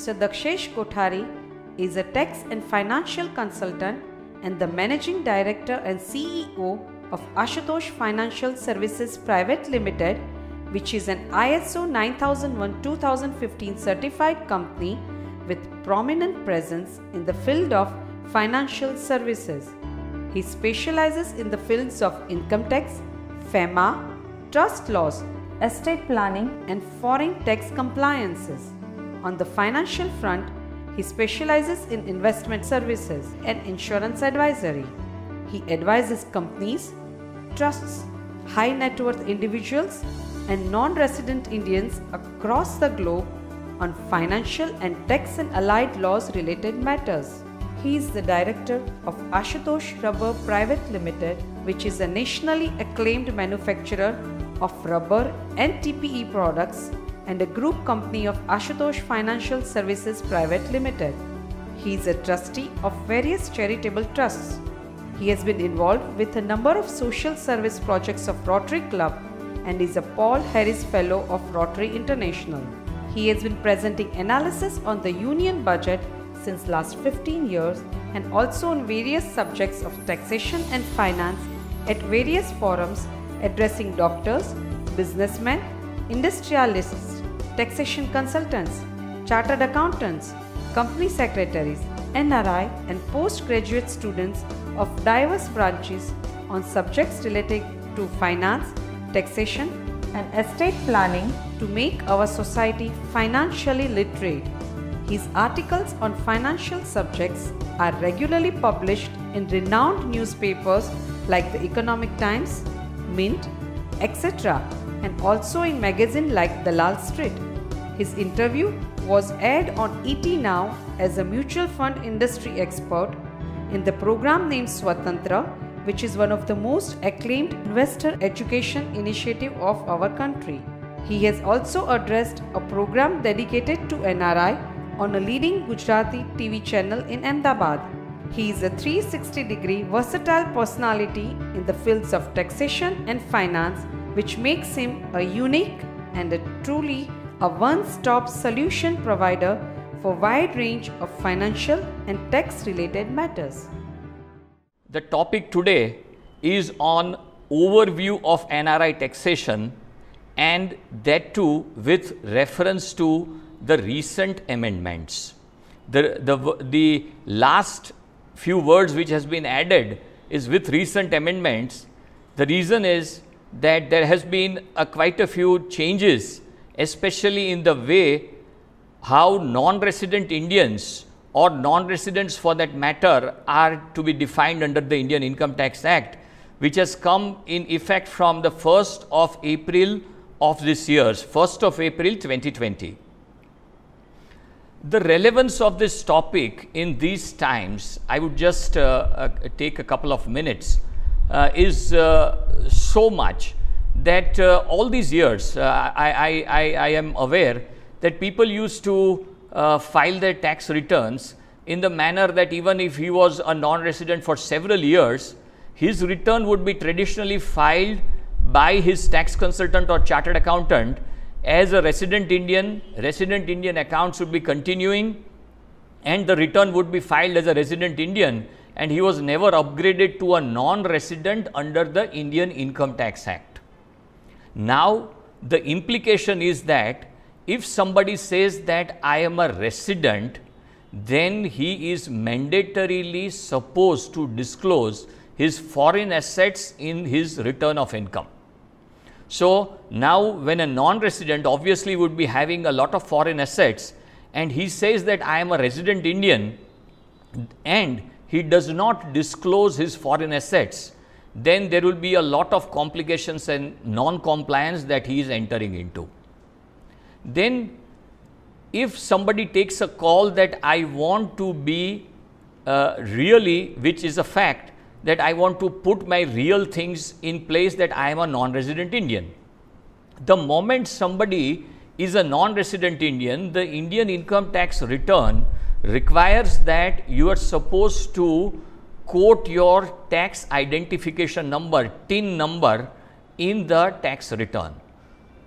Mr. Dakshesh Kothari is a tax and financial consultant and the managing director and CEO of Ashutosh Financial Services Private Limited, which is an ISO 9001-2015 certified company with prominent presence in the field of financial services. He specializes in the fields of income tax, FEMA, trust laws, estate planning and foreign tax compliances. On the financial front, he specializes in investment services and insurance advisory. He advises companies, trusts, high net worth individuals, and non resident Indians across the globe on financial and tax and allied laws related matters. He is the director of Ashutosh Rubber Private Limited, which is a nationally acclaimed manufacturer of rubber and TPE products and a group company of Ashutosh Financial Services Private Limited. He is a trustee of various charitable trusts. He has been involved with a number of social service projects of Rotary Club and is a Paul Harris Fellow of Rotary International. He has been presenting analysis on the union budget since last 15 years and also on various subjects of taxation and finance at various forums addressing doctors, businessmen, industrialists, taxation consultants, chartered accountants, company secretaries, NRI, and postgraduate students of diverse branches on subjects related to finance, taxation, and estate planning to make our society financially literate. His articles on financial subjects are regularly published in renowned newspapers like the Economic Times, Mint, etc., and also in magazines like The Lal Street. His interview was aired on ET Now as a mutual fund industry expert in the program named Swatantra, which is one of the most acclaimed investor education initiative of our country. He has also addressed a program dedicated to NRI on a leading Gujarati TV channel in Ahmedabad. He is a 360 degree versatile personality in the fields of taxation and finance, which makes him a unique and a truly a one-stop solution provider for wide range of financial and tax related matters. The topic today is on overview of NRI taxation and that too with reference to the recent amendments. The, the, the last few words which has been added is with recent amendments. The reason is that there has been a quite a few changes especially in the way how non-resident Indians or non-residents for that matter are to be defined under the Indian Income Tax Act, which has come in effect from the 1st of April of this year's 1st of April 2020. The relevance of this topic in these times, I would just uh, uh, take a couple of minutes, uh, is uh, so much that uh, all these years, uh, I, I, I, I, am aware that people used to uh, file their tax returns in the manner that even if he was a non resident for several years, his return would be traditionally filed by his tax consultant or chartered accountant as a resident Indian. Resident Indian accounts would be continuing and the return would be filed as a resident Indian and he was never upgraded to a non resident under the Indian Income Tax Act. Now, the implication is that if somebody says that I am a resident, then he is mandatorily supposed to disclose his foreign assets in his return of income. So, now when a non-resident obviously would be having a lot of foreign assets and he says that I am a resident Indian and he does not disclose his foreign assets, then there will be a lot of complications and non-compliance that he is entering into. Then if somebody takes a call that I want to be uh, really, which is a fact, that I want to put my real things in place that I am a non-resident Indian. The moment somebody is a non-resident Indian, the Indian income tax return requires that you are supposed to quote your tax identification number, TIN number in the tax return.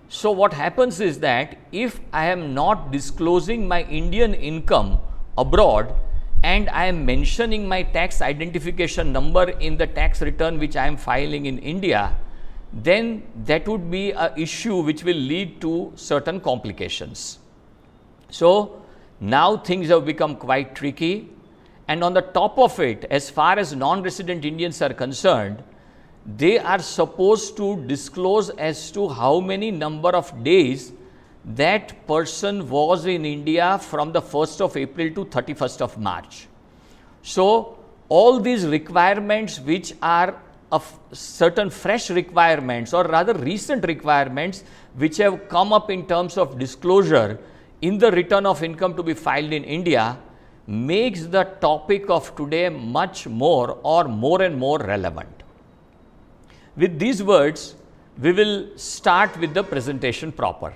So, what happens is that if I am not disclosing my Indian income abroad and I am mentioning my tax identification number in the tax return which I am filing in India, then that would be a issue which will lead to certain complications. So, now things have become quite tricky and on the top of it, as far as non-resident Indians are concerned, they are supposed to disclose as to how many number of days that person was in India from the 1st of April to 31st of March. So, all these requirements which are of certain fresh requirements or rather recent requirements which have come up in terms of disclosure in the return of income to be filed in India makes the topic of today much more or more and more relevant. With these words, we will start with the presentation proper.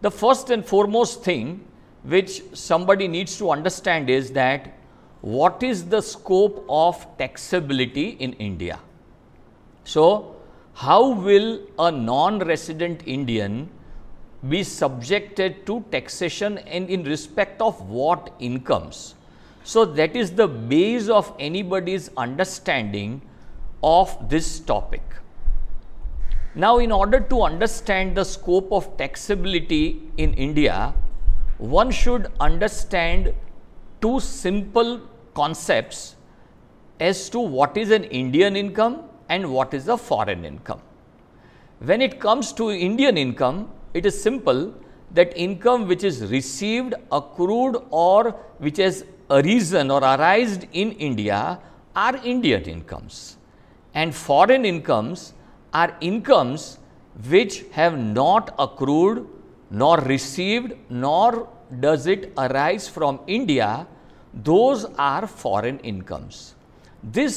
The first and foremost thing which somebody needs to understand is that what is the scope of taxability in India? So, how will a non-resident Indian be subjected to taxation and in respect of what incomes. So, that is the base of anybody's understanding of this topic. Now, in order to understand the scope of taxability in India, one should understand two simple concepts as to what is an Indian income and what is a foreign income. When it comes to Indian income, it is simple that income which is received, accrued or which has arisen or arisen in India are Indian incomes and foreign incomes are incomes which have not accrued nor received nor does it arise from India, those are foreign incomes. This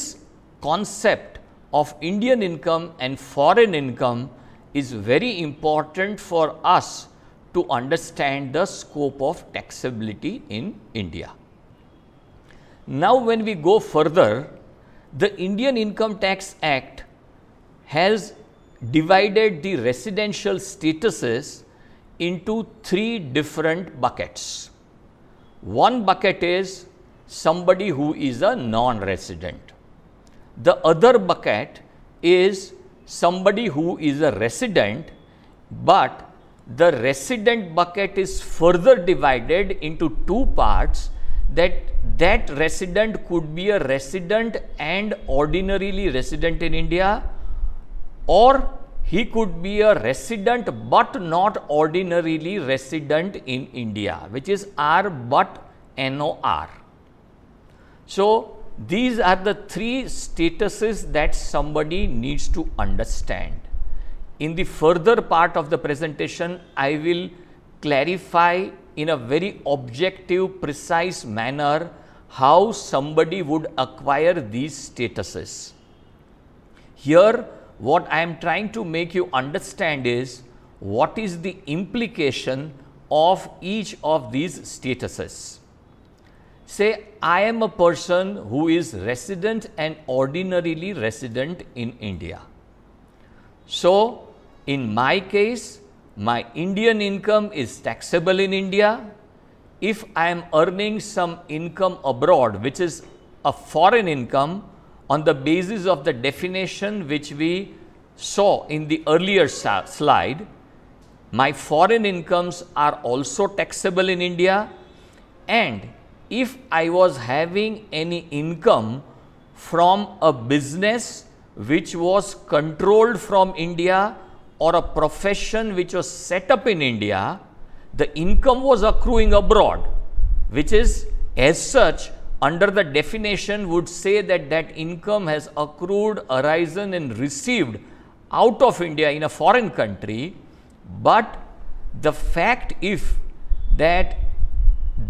concept of Indian income and foreign income is very important for us to understand the scope of taxability in India. Now, when we go further, the Indian Income Tax Act has divided the residential statuses into three different buckets. One bucket is somebody who is a non-resident. The other bucket is somebody who is a resident but the resident bucket is further divided into two parts that that resident could be a resident and ordinarily resident in India or he could be a resident but not ordinarily resident in India which is R but NOR. So, these are the three statuses that somebody needs to understand. In the further part of the presentation, I will clarify in a very objective, precise manner how somebody would acquire these statuses. Here, what I am trying to make you understand is what is the implication of each of these statuses. Say, I am a person who is resident and ordinarily resident in India. So, in my case, my Indian income is taxable in India. If I am earning some income abroad, which is a foreign income on the basis of the definition which we saw in the earlier slide, my foreign incomes are also taxable in India and if I was having any income from a business which was controlled from India or a profession which was set up in India, the income was accruing abroad, which is as such under the definition would say that that income has accrued, arisen and received out of India in a foreign country, but the fact if that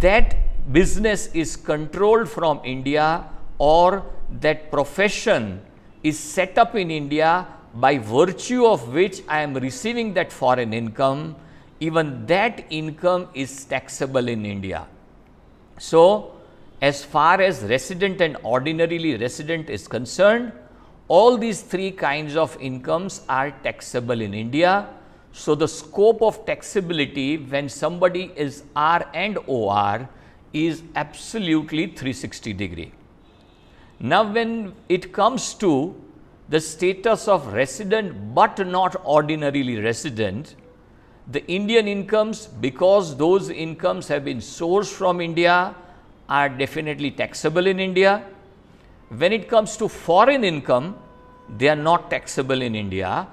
that business is controlled from India or that profession is set up in India by virtue of which I am receiving that foreign income, even that income is taxable in India. So, as far as resident and ordinarily resident is concerned, all these three kinds of incomes are taxable in India. So, the scope of taxability when somebody is R and OR is absolutely 360 degree. Now, when it comes to the status of resident but not ordinarily resident, the Indian incomes because those incomes have been sourced from India are definitely taxable in India. When it comes to foreign income, they are not taxable in India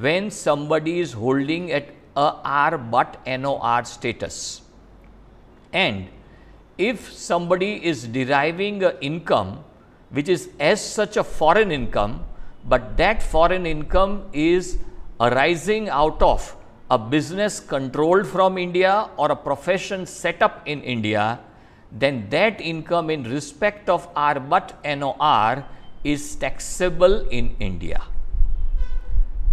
when somebody is holding at a R but NOR status. And if somebody is deriving an income which is as such a foreign income, but that foreign income is arising out of a business controlled from India or a profession set up in India, then that income in respect of R but NOR is taxable in India.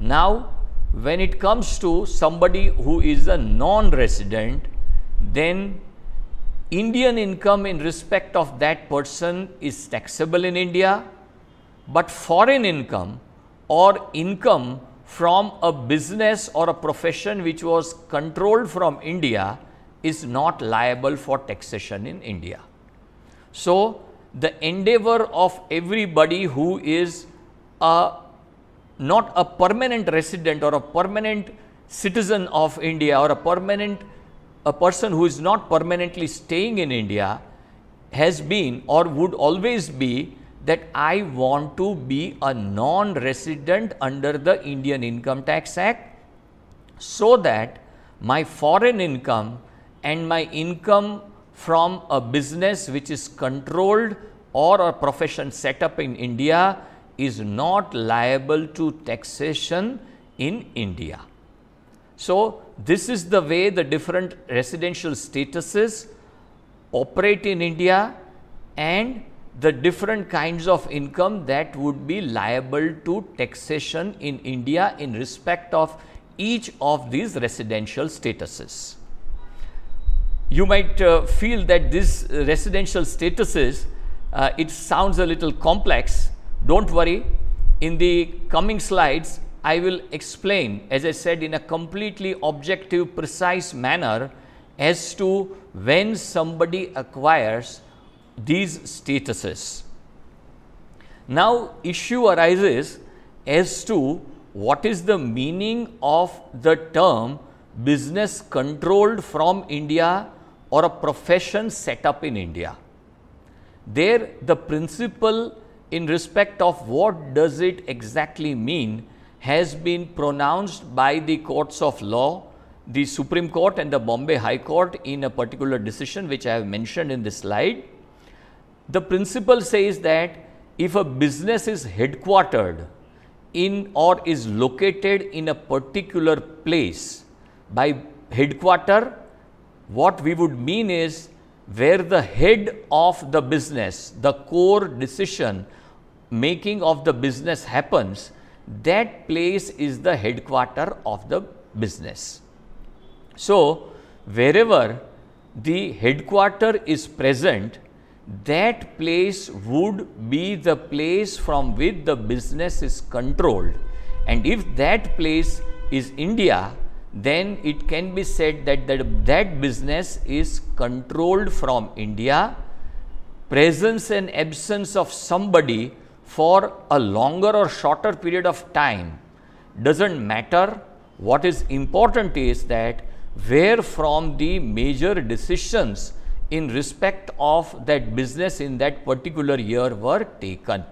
Now, when it comes to somebody who is a non-resident, then Indian income in respect of that person is taxable in India, but foreign income or income from a business or a profession which was controlled from India is not liable for taxation in India. So, the endeavor of everybody who is a, not a permanent resident or a permanent citizen of India or a permanent a person who is not permanently staying in India has been or would always be that I want to be a non-resident under the Indian Income Tax Act so that my foreign income and my income from a business which is controlled or a profession set up in India is not liable to taxation in India. So, this is the way the different residential statuses operate in India and the different kinds of income that would be liable to taxation in India in respect of each of these residential statuses. You might uh, feel that this residential statuses, uh, it sounds a little complex. Don't worry, in the coming slides, I will explain as I said in a completely objective precise manner as to when somebody acquires these statuses. Now, issue arises as to what is the meaning of the term business controlled from India or a profession set up in India. There the principle in respect of what does it exactly mean has been pronounced by the courts of law, the Supreme Court and the Bombay High Court in a particular decision which I have mentioned in this slide. The principle says that if a business is headquartered in or is located in a particular place, by headquarter, what we would mean is where the head of the business, the core decision making of the business happens, that place is the headquarter of the business. So, wherever the headquarter is present, that place would be the place from which the business is controlled. And if that place is India, then it can be said that that, that business is controlled from India. Presence and absence of somebody for a longer or shorter period of time doesn't matter. What is important is that where from the major decisions in respect of that business in that particular year were taken.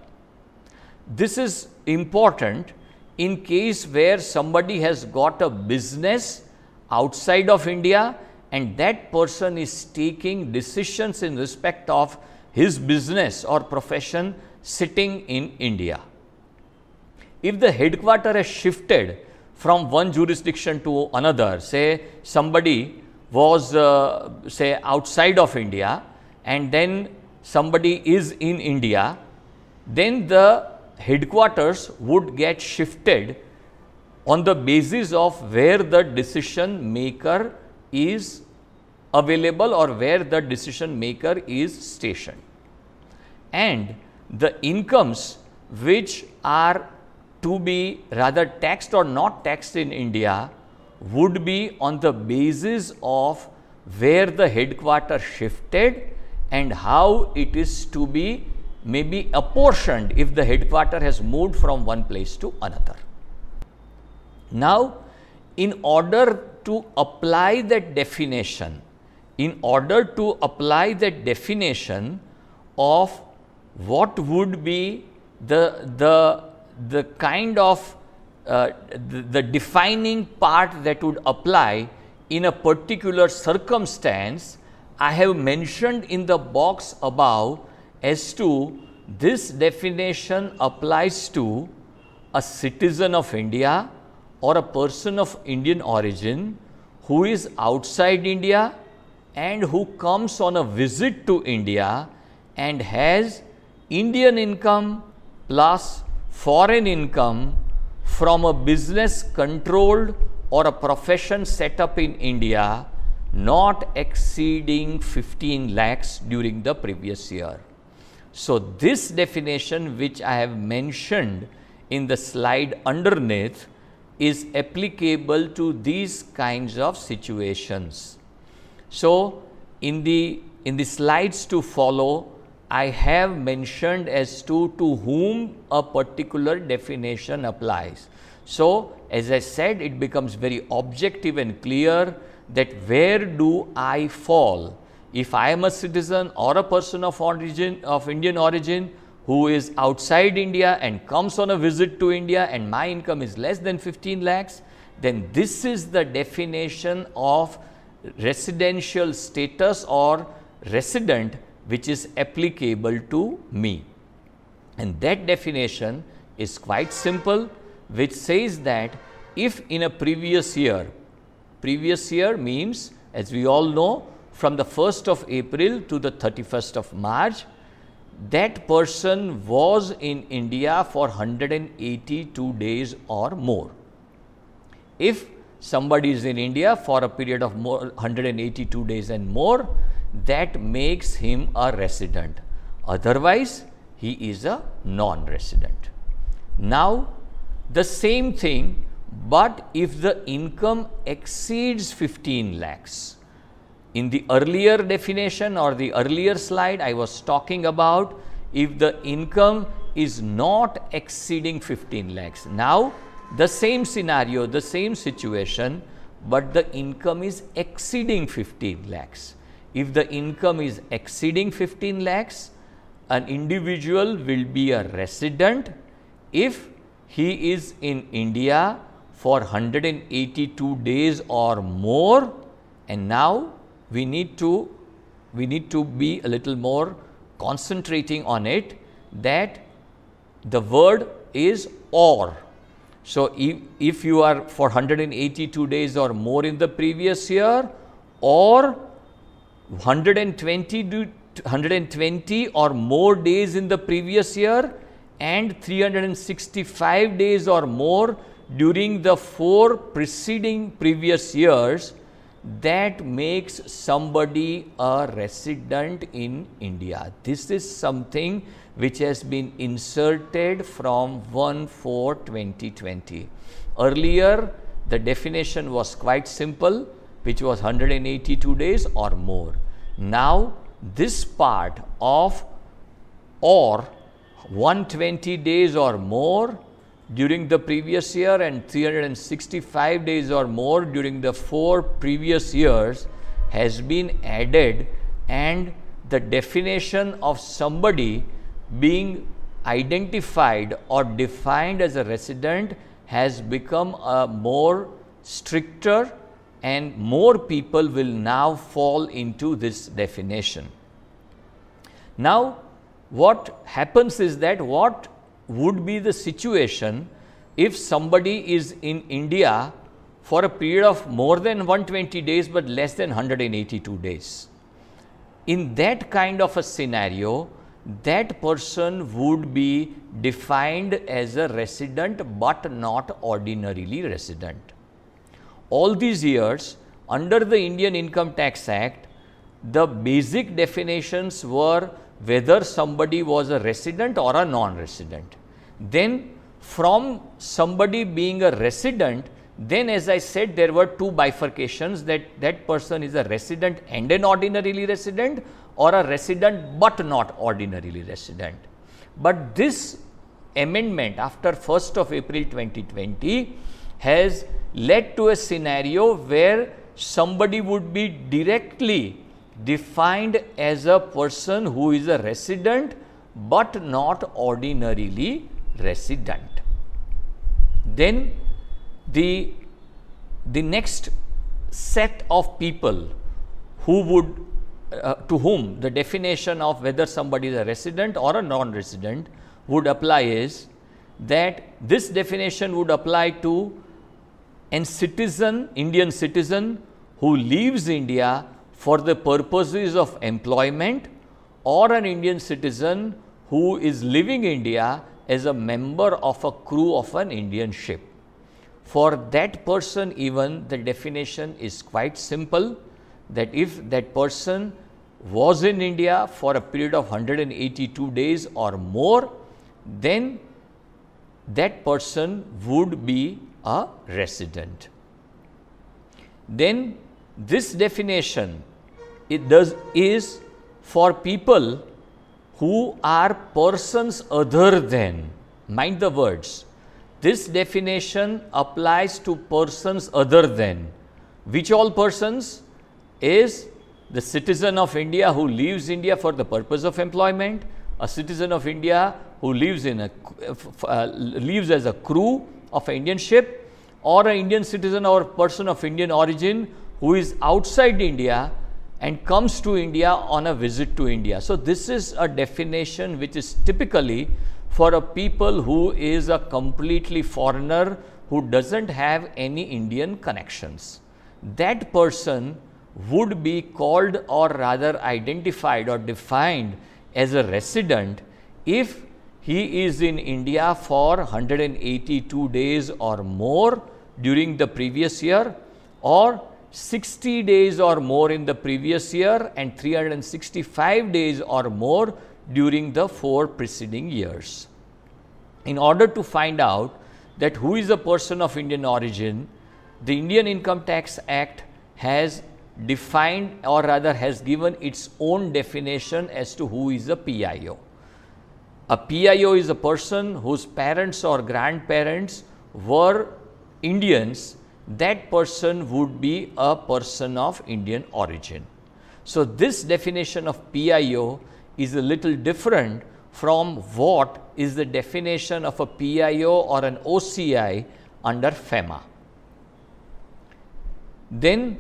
This is important in case where somebody has got a business outside of India and that person is taking decisions in respect of his business or profession sitting in India. If the headquarter has shifted from one jurisdiction to another, say somebody was uh, say outside of India and then somebody is in India, then the headquarters would get shifted on the basis of where the decision maker is available or where the decision maker is stationed. And the incomes which are to be rather taxed or not taxed in India would be on the basis of where the headquarter shifted and how it is to be maybe apportioned if the headquarter has moved from one place to another. Now, in order to apply that definition, in order to apply that definition of what would be the, the, the kind of uh, the, the defining part that would apply in a particular circumstance I have mentioned in the box above as to this definition applies to a citizen of India or a person of Indian origin who is outside India and who comes on a visit to India and has Indian income plus foreign income from a business controlled or a profession set up in India not exceeding 15 lakhs during the previous year. So, this definition which I have mentioned in the slide underneath is applicable to these kinds of situations. So, in the in the slides to follow, I have mentioned as to to whom a particular definition applies. So, as I said, it becomes very objective and clear that where do I fall? If I am a citizen or a person of origin of Indian origin who is outside India and comes on a visit to India and my income is less than 15 lakhs, then this is the definition of residential status or resident which is applicable to me. And that definition is quite simple, which says that if in a previous year, previous year means as we all know from the 1st of April to the 31st of March, that person was in India for 182 days or more. If somebody is in India for a period of more 182 days and more, that makes him a resident. Otherwise, he is a non resident. Now, the same thing, but if the income exceeds 15 lakhs, in the earlier definition or the earlier slide, I was talking about if the income is not exceeding 15 lakhs. Now, the same scenario, the same situation, but the income is exceeding 15 lakhs if the income is exceeding 15 lakhs, an individual will be a resident if he is in India for 182 days or more and now we need to we need to be a little more concentrating on it that the word is or. So, if, if you are for 182 days or more in the previous year or 120 to 120 or more days in the previous year and 365 days or more during the four preceding previous years that makes somebody a resident in India. This is something which has been inserted from 1-4-2020. Earlier, the definition was quite simple which was 182 days or more. Now, this part of or 120 days or more during the previous year and 365 days or more during the four previous years has been added and the definition of somebody being identified or defined as a resident has become a more stricter and more people will now fall into this definition. Now, what happens is that what would be the situation if somebody is in India for a period of more than 120 days but less than 182 days. In that kind of a scenario, that person would be defined as a resident but not ordinarily resident all these years under the Indian Income Tax Act, the basic definitions were whether somebody was a resident or a non-resident. Then from somebody being a resident, then as I said there were two bifurcations that that person is a resident and an ordinarily resident or a resident but not ordinarily resident. But this amendment after 1st of April 2020 has led to a scenario where somebody would be directly defined as a person who is a resident but not ordinarily resident. Then the, the next set of people who would uh, to whom the definition of whether somebody is a resident or a non-resident would apply is that this definition would apply to and citizen, Indian citizen who leaves India for the purposes of employment or an Indian citizen who is leaving India as a member of a crew of an Indian ship. For that person even the definition is quite simple that if that person was in India for a period of 182 days or more, then that person would be a resident. Then this definition it does is for people who are persons other than mind the words this definition applies to persons other than which all persons is the citizen of India who leaves India for the purpose of employment, a citizen of India who lives in a uh, uh leaves as a crew of an Indian ship or an Indian citizen or person of Indian origin who is outside India and comes to India on a visit to India. So, this is a definition which is typically for a people who is a completely foreigner who does not have any Indian connections. That person would be called or rather identified or defined as a resident if he is in India for 182 days or more during the previous year or 60 days or more in the previous year and 365 days or more during the four preceding years. In order to find out that who is a person of Indian origin, the Indian Income Tax Act has defined or rather has given its own definition as to who is a PIO. A PIO is a person whose parents or grandparents were Indians, that person would be a person of Indian origin. So, this definition of PIO is a little different from what is the definition of a PIO or an OCI under FEMA. Then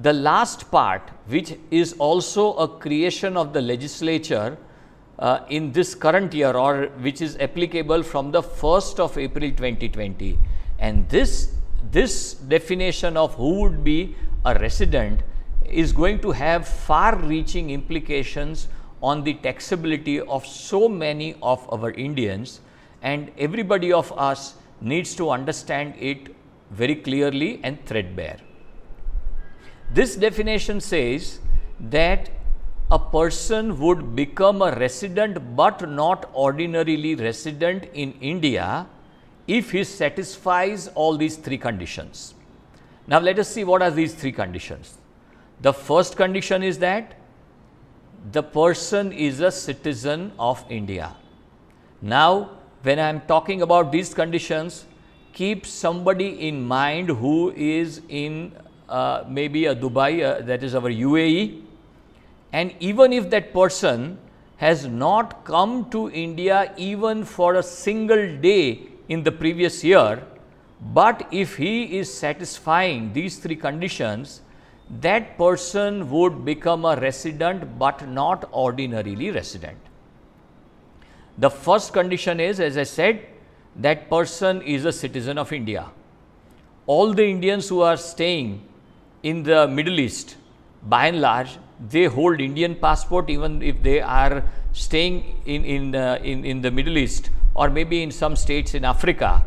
the last part which is also a creation of the legislature uh, in this current year or which is applicable from the 1st of April 2020 and this this definition of who would be a resident is going to have far reaching implications on the taxability of so many of our Indians and everybody of us needs to understand it very clearly and threadbare. This definition says that a person would become a resident but not ordinarily resident in India if he satisfies all these three conditions. Now, let us see what are these three conditions. The first condition is that the person is a citizen of India. Now, when I am talking about these conditions, keep somebody in mind who is in uh, maybe a Dubai, uh, that is our UAE, and even if that person has not come to India even for a single day in the previous year, but if he is satisfying these three conditions, that person would become a resident but not ordinarily resident. The first condition is as I said that person is a citizen of India. All the Indians who are staying in the Middle East by and large they hold Indian passport even if they are staying in, in, uh, in, in the Middle East or maybe in some states in Africa.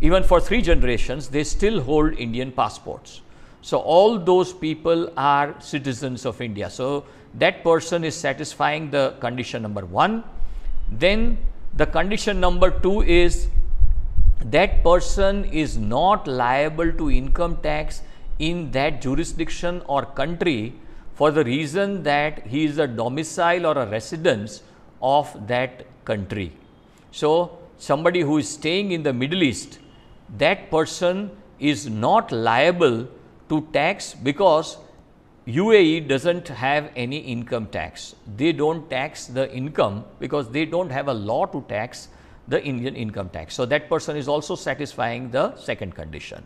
Even for three generations, they still hold Indian passports. So, all those people are citizens of India. So, that person is satisfying the condition number one. Then, the condition number two is that person is not liable to income tax in that jurisdiction or country for the reason that he is a domicile or a residence of that country. So, somebody who is staying in the Middle East, that person is not liable to tax because UAE doesn't have any income tax. They don't tax the income because they don't have a law to tax the Indian income tax. So, that person is also satisfying the second condition.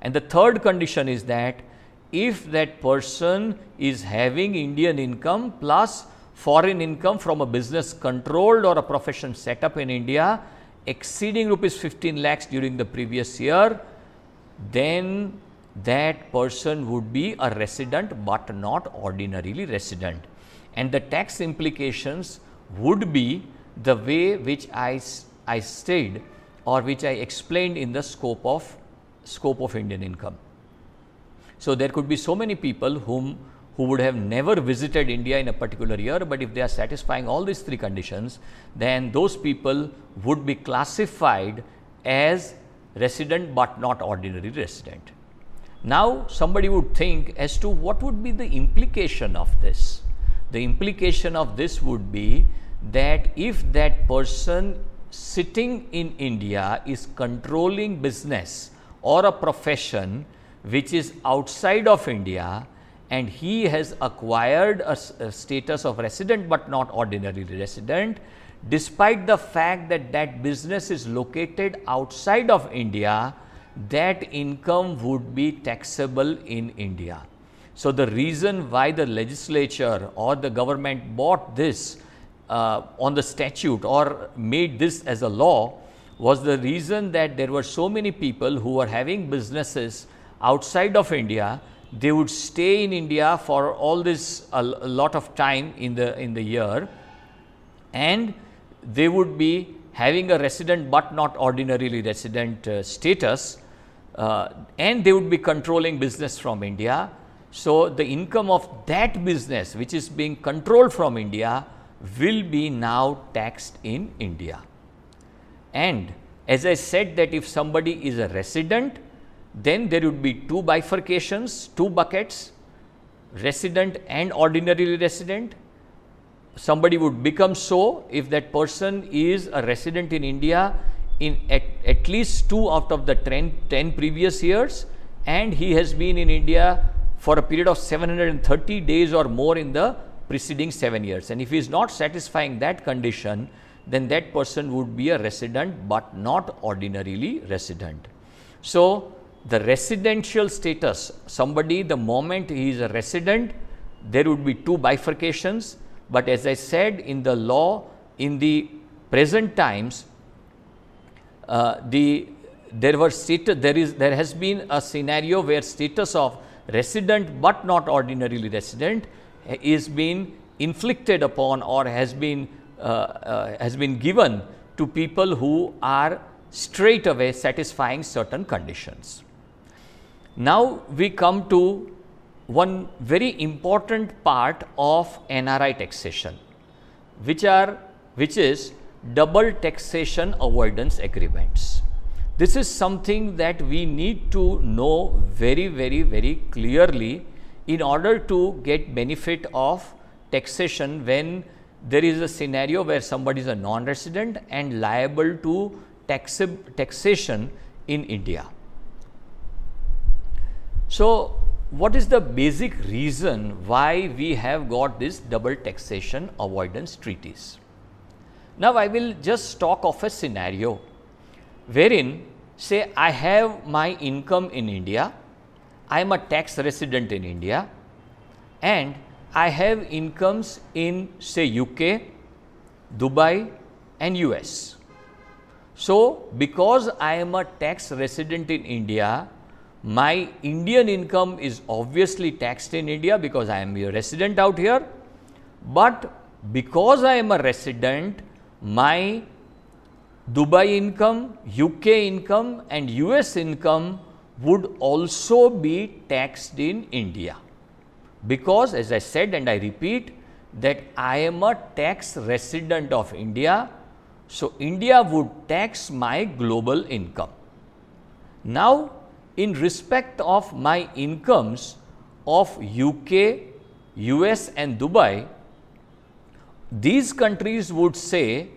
And the third condition is that if that person is having Indian income plus foreign income from a business controlled or a profession set up in India exceeding rupees 15 lakhs during the previous year, then that person would be a resident but not ordinarily resident. And the tax implications would be the way which I, I stayed or which I explained in the scope of scope of Indian income. So, there could be so many people whom who would have never visited India in a particular year, but if they are satisfying all these three conditions, then those people would be classified as resident but not ordinary resident. Now, somebody would think as to what would be the implication of this. The implication of this would be that if that person sitting in India is controlling business or a profession which is outside of India and he has acquired a, a status of resident but not ordinary resident despite the fact that that business is located outside of India that income would be taxable in India. So, the reason why the legislature or the government bought this uh, on the statute or made this as a law was the reason that there were so many people who were having businesses outside of India, they would stay in India for all this a lot of time in the in the year and they would be having a resident but not ordinarily resident uh, status uh, and they would be controlling business from India. So, the income of that business which is being controlled from India will be now taxed in India. And as I said that if somebody is a resident then there would be two bifurcations, two buckets, resident and ordinarily resident. Somebody would become so if that person is a resident in India in at, at least two out of the 10, 10 previous years and he has been in India for a period of 730 days or more in the preceding 7 years. And if he is not satisfying that condition, then that person would be a resident but not ordinarily resident. So, the residential status, somebody the moment he is a resident, there would be two bifurcations, but as I said in the law in the present times, uh, the there were status there is there has been a scenario where status of resident but not ordinarily resident is being inflicted upon or has been uh, uh, has been given to people who are straight away satisfying certain conditions. Now, we come to one very important part of NRI taxation, which are which is double taxation avoidance agreements. This is something that we need to know very, very, very clearly in order to get benefit of taxation when there is a scenario where somebody is a non-resident and liable to taxation in India. So, what is the basic reason why we have got this double taxation avoidance treaties? Now, I will just talk of a scenario wherein say I have my income in India, I am a tax resident in India and I have incomes in say UK, Dubai and US. So, because I am a tax resident in India, my Indian income is obviously taxed in India because I am a resident out here, but because I am a resident, my Dubai income, UK income and US income would also be taxed in India. Because as I said and I repeat that I am a tax resident of India. So, India would tax my global income. Now, in respect of my incomes of UK, US and Dubai, these countries would say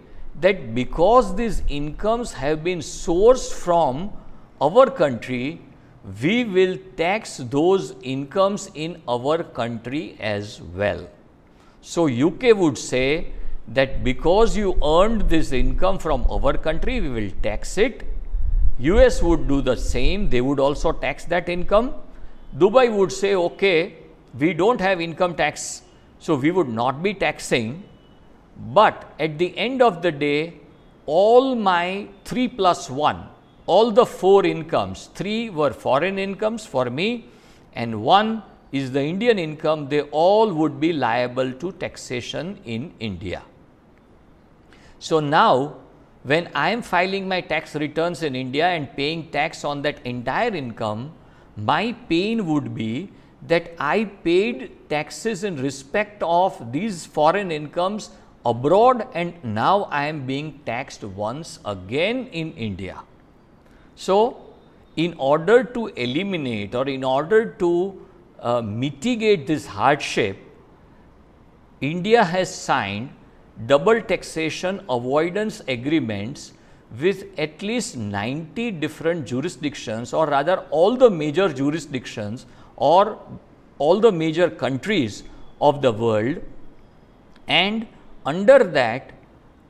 that because these incomes have been sourced from our country, we will tax those incomes in our country as well. So, UK would say that because you earned this income from our country, we will tax it US would do the same, they would also tax that income. Dubai would say, okay, we don't have income tax, so we would not be taxing, but at the end of the day, all my 3 plus 1, all the 4 incomes, 3 were foreign incomes for me and 1 is the Indian income, they all would be liable to taxation in India. So, now when I am filing my tax returns in India and paying tax on that entire income, my pain would be that I paid taxes in respect of these foreign incomes abroad and now I am being taxed once again in India. So, in order to eliminate or in order to uh, mitigate this hardship, India has signed double taxation avoidance agreements with at least 90 different jurisdictions or rather all the major jurisdictions or all the major countries of the world and under that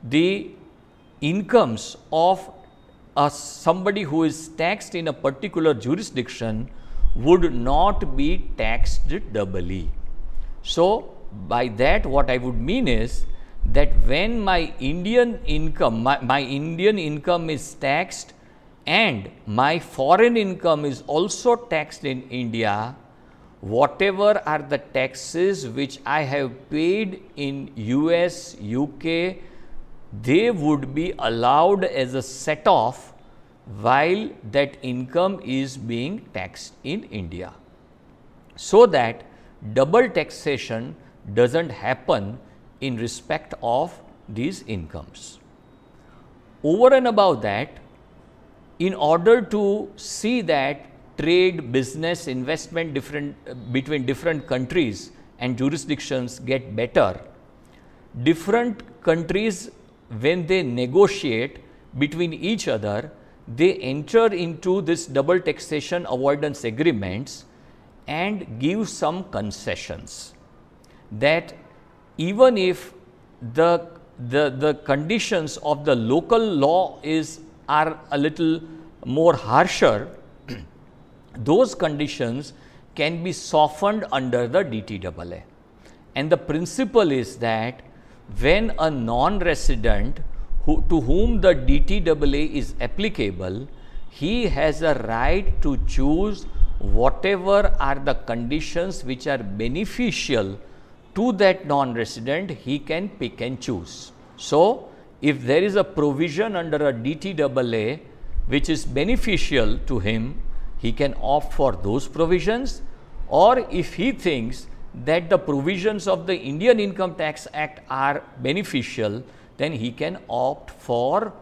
the incomes of somebody who is taxed in a particular jurisdiction would not be taxed doubly. So, by that what I would mean is that when my Indian income, my, my Indian income is taxed and my foreign income is also taxed in India, whatever are the taxes which I have paid in US, UK, they would be allowed as a set off while that income is being taxed in India. So that double taxation does not happen in respect of these incomes. Over and above that, in order to see that trade, business, investment different, uh, between different countries and jurisdictions get better, different countries when they negotiate between each other, they enter into this double taxation avoidance agreements and give some concessions that even if the, the, the conditions of the local law is are a little more harsher, those conditions can be softened under the DTAA. And the principle is that when a non-resident who, to whom the DTAA is applicable, he has a right to choose whatever are the conditions which are beneficial to that non-resident, he can pick and choose. So, if there is a provision under a DTAA which is beneficial to him, he can opt for those provisions or if he thinks that the provisions of the Indian Income Tax Act are beneficial, then he can opt for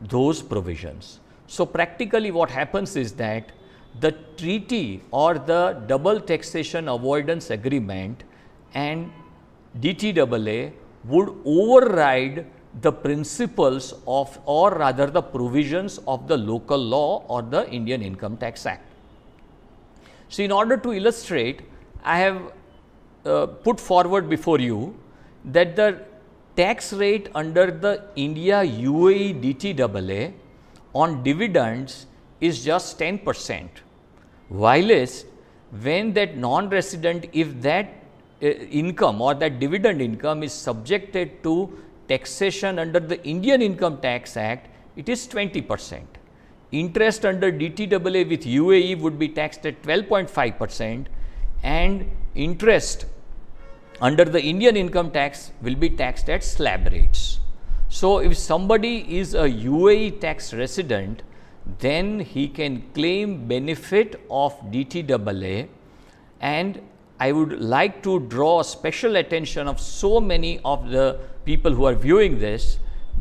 those provisions. So, practically what happens is that the treaty or the double taxation avoidance agreement and DTAA would override the principles of or rather the provisions of the local law or the Indian Income Tax Act. So, in order to illustrate, I have uh, put forward before you that the tax rate under the India UAE DTAA on dividends is just 10 percent, whilst when that non-resident if that income or that dividend income is subjected to taxation under the Indian Income Tax Act, it is 20 percent. Interest under DTAA with UAE would be taxed at 12.5 percent and interest under the Indian income tax will be taxed at slab rates. So, if somebody is a UAE tax resident, then he can claim benefit of DTAA and I would like to draw special attention of so many of the people who are viewing this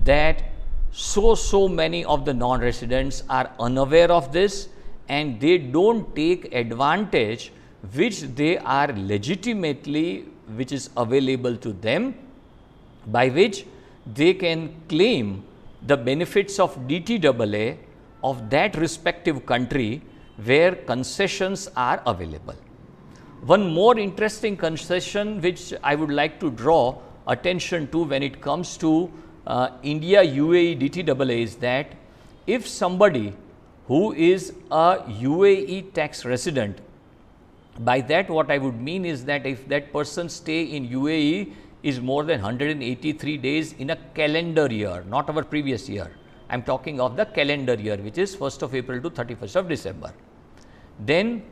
that so so many of the non-residents are unaware of this and they don't take advantage which they are legitimately which is available to them by which they can claim the benefits of DTAA of that respective country where concessions are available. One more interesting concession which I would like to draw attention to when it comes to uh, India UAE DTAA is that if somebody who is a UAE tax resident, by that what I would mean is that if that person stay in UAE is more than 183 days in a calendar year, not our previous year. I am talking of the calendar year which is 1st of April to 31st of December. Then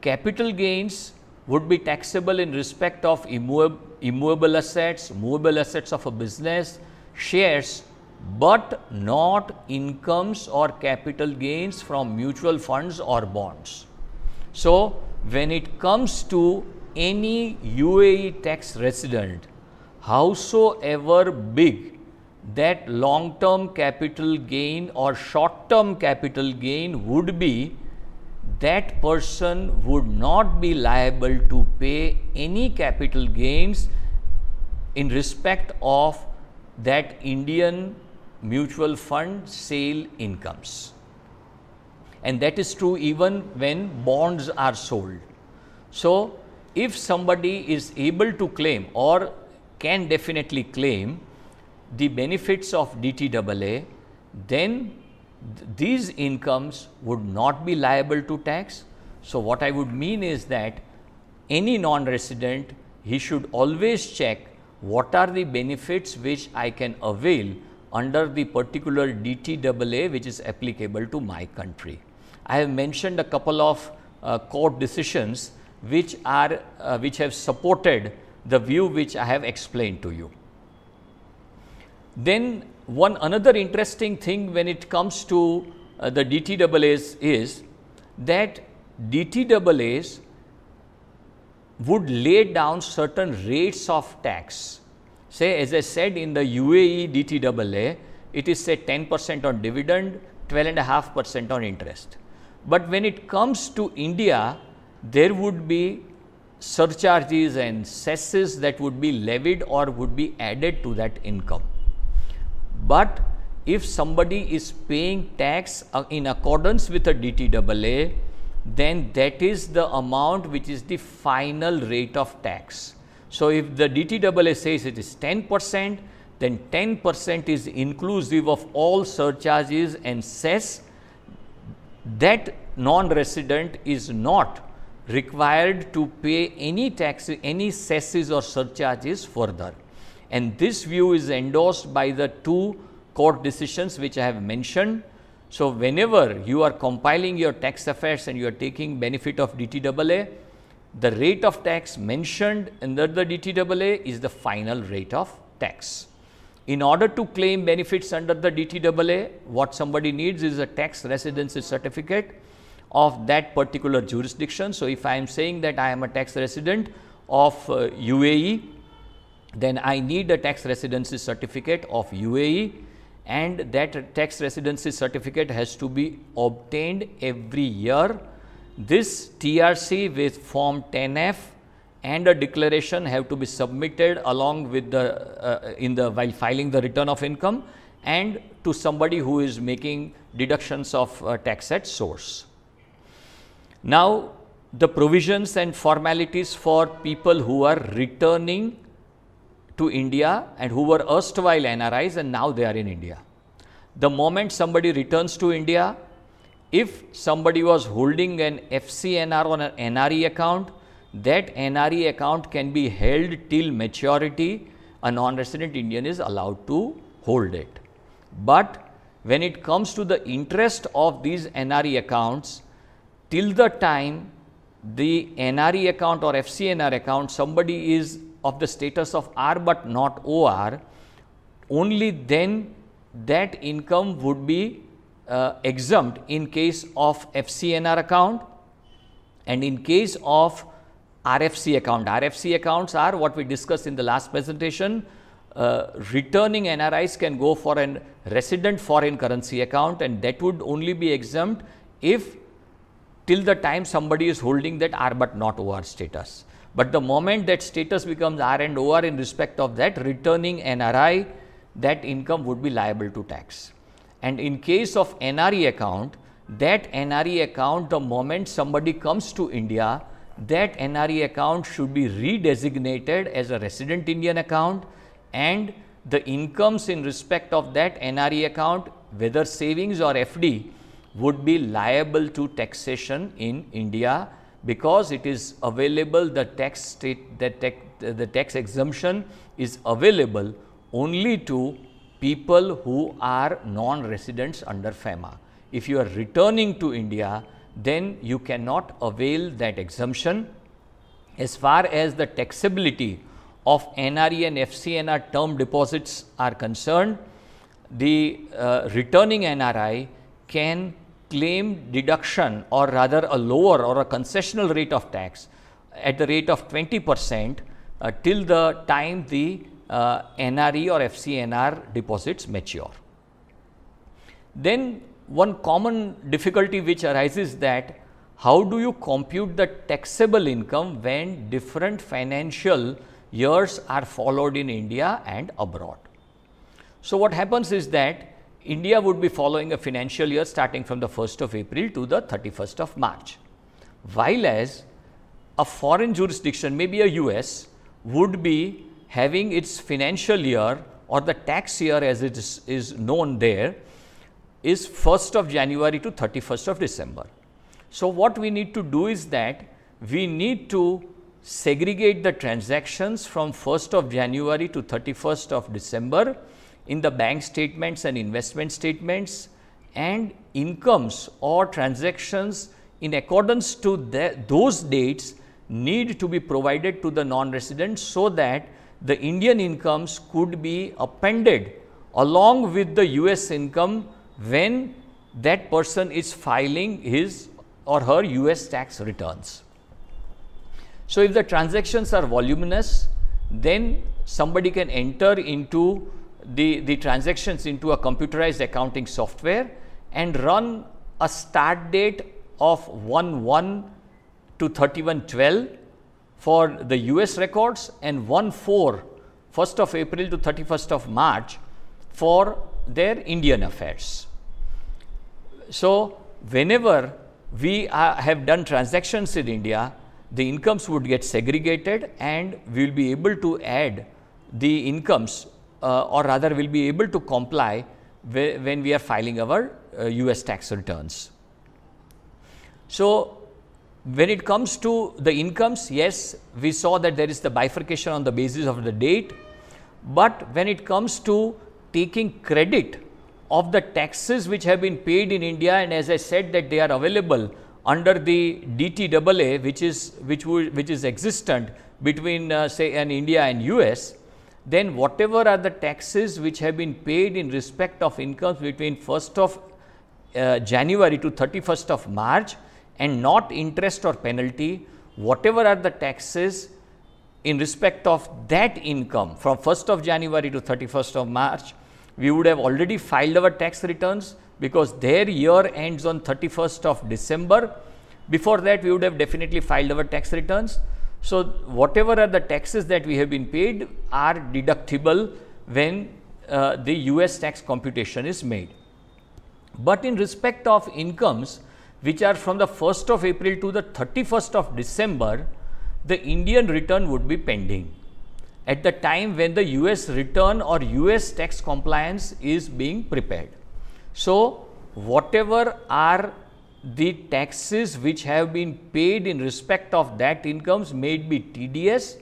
capital gains would be taxable in respect of immovable assets, movable assets of a business, shares, but not incomes or capital gains from mutual funds or bonds. So, when it comes to any UAE tax resident, howsoever big that long term capital gain or short term capital gain would be, that person would not be liable to pay any capital gains in respect of that Indian mutual fund sale incomes. And that is true even when bonds are sold. So, if somebody is able to claim or can definitely claim the benefits of DTAA, then these incomes would not be liable to tax. So, what I would mean is that any non-resident, he should always check what are the benefits which I can avail under the particular DTAA which is applicable to my country. I have mentioned a couple of uh, court decisions which are uh, which have supported the view which I have explained to you. Then one another interesting thing when it comes to uh, the DTAAs is that DTAAs would lay down certain rates of tax. Say as I said in the UAE DTAA, it is say 10 percent on dividend, 12.5 percent on interest. But when it comes to India, there would be surcharges and cesses that would be levied or would be added to that income. But if somebody is paying tax uh, in accordance with a DTAA, then that is the amount which is the final rate of tax. So, if the DTAA says it is 10 percent, then 10 percent is inclusive of all surcharges and cess. That non-resident is not required to pay any tax, any cesses or surcharges further and this view is endorsed by the two court decisions which I have mentioned. So, whenever you are compiling your tax affairs and you are taking benefit of DTAA, the rate of tax mentioned under the DTAA is the final rate of tax. In order to claim benefits under the DTAA, what somebody needs is a tax residency certificate of that particular jurisdiction. So, if I am saying that I am a tax resident of uh, UAE, then I need a tax residency certificate of UAE and that tax residency certificate has to be obtained every year. This TRC with form 10F and a declaration have to be submitted along with the uh, in the while filing the return of income and to somebody who is making deductions of uh, tax at source. Now, the provisions and formalities for people who are returning to India and who were erstwhile NRIs and now they are in India. The moment somebody returns to India, if somebody was holding an FCNR on an NRE account, that NRE account can be held till maturity, a non-resident Indian is allowed to hold it. But when it comes to the interest of these NRE accounts, till the time the NRE account or FCNR account somebody is of the status of R but not OR, only then that income would be uh, exempt in case of FCNR account and in case of RFC account. RFC accounts are what we discussed in the last presentation. Uh, returning NRIs can go for a resident foreign currency account and that would only be exempt if till the time somebody is holding that R but not OR status. But the moment that status becomes R and OR in respect of that returning NRI, that income would be liable to tax. And in case of NRE account, that NRE account the moment somebody comes to India, that NRE account should be redesignated as a resident Indian account and the incomes in respect of that NRE account whether savings or FD would be liable to taxation in India because it is available the tax state that tax, the tax exemption is available only to people who are non-residents under FEMA. If you are returning to India, then you cannot avail that exemption. As far as the taxability of NRE and FCNR term deposits are concerned, the uh, returning NRI can claim deduction or rather a lower or a concessional rate of tax at the rate of 20 percent uh, till the time the uh, NRE or FCNR deposits mature. Then one common difficulty which arises that how do you compute the taxable income when different financial years are followed in India and abroad. So, what happens is that India would be following a financial year starting from the 1st of April to the 31st of March, while as a foreign jurisdiction, maybe a US, would be having its financial year or the tax year as it is, is known there is 1st of January to 31st of December. So, what we need to do is that we need to segregate the transactions from 1st of January to 31st of December in the bank statements and investment statements and incomes or transactions in accordance to the, those dates need to be provided to the non-resident so that the Indian incomes could be appended along with the US income when that person is filing his or her US tax returns. So, if the transactions are voluminous, then somebody can enter into the, the transactions into a computerized accounting software and run a start date of 1 1 to 31 12 for the US records and 1 4 1st of April to 31st of March for their Indian affairs. So, whenever we uh, have done transactions in India, the incomes would get segregated and we will be able to add the incomes uh, or rather will be able to comply when we are filing our uh, US tax returns. So, when it comes to the incomes, yes, we saw that there is the bifurcation on the basis of the date, but when it comes to taking credit of the taxes which have been paid in India and as I said that they are available under the DTAA which is which which is existent between uh, say an India and US then whatever are the taxes which have been paid in respect of incomes between 1st of uh, January to 31st of March and not interest or penalty, whatever are the taxes in respect of that income from 1st of January to 31st of March, we would have already filed our tax returns because their year ends on 31st of December. Before that, we would have definitely filed our tax returns. So, whatever are the taxes that we have been paid are deductible when uh, the US tax computation is made. But in respect of incomes which are from the 1st of April to the 31st of December, the Indian return would be pending at the time when the US return or US tax compliance is being prepared. So, whatever are the taxes which have been paid in respect of that incomes may be TDS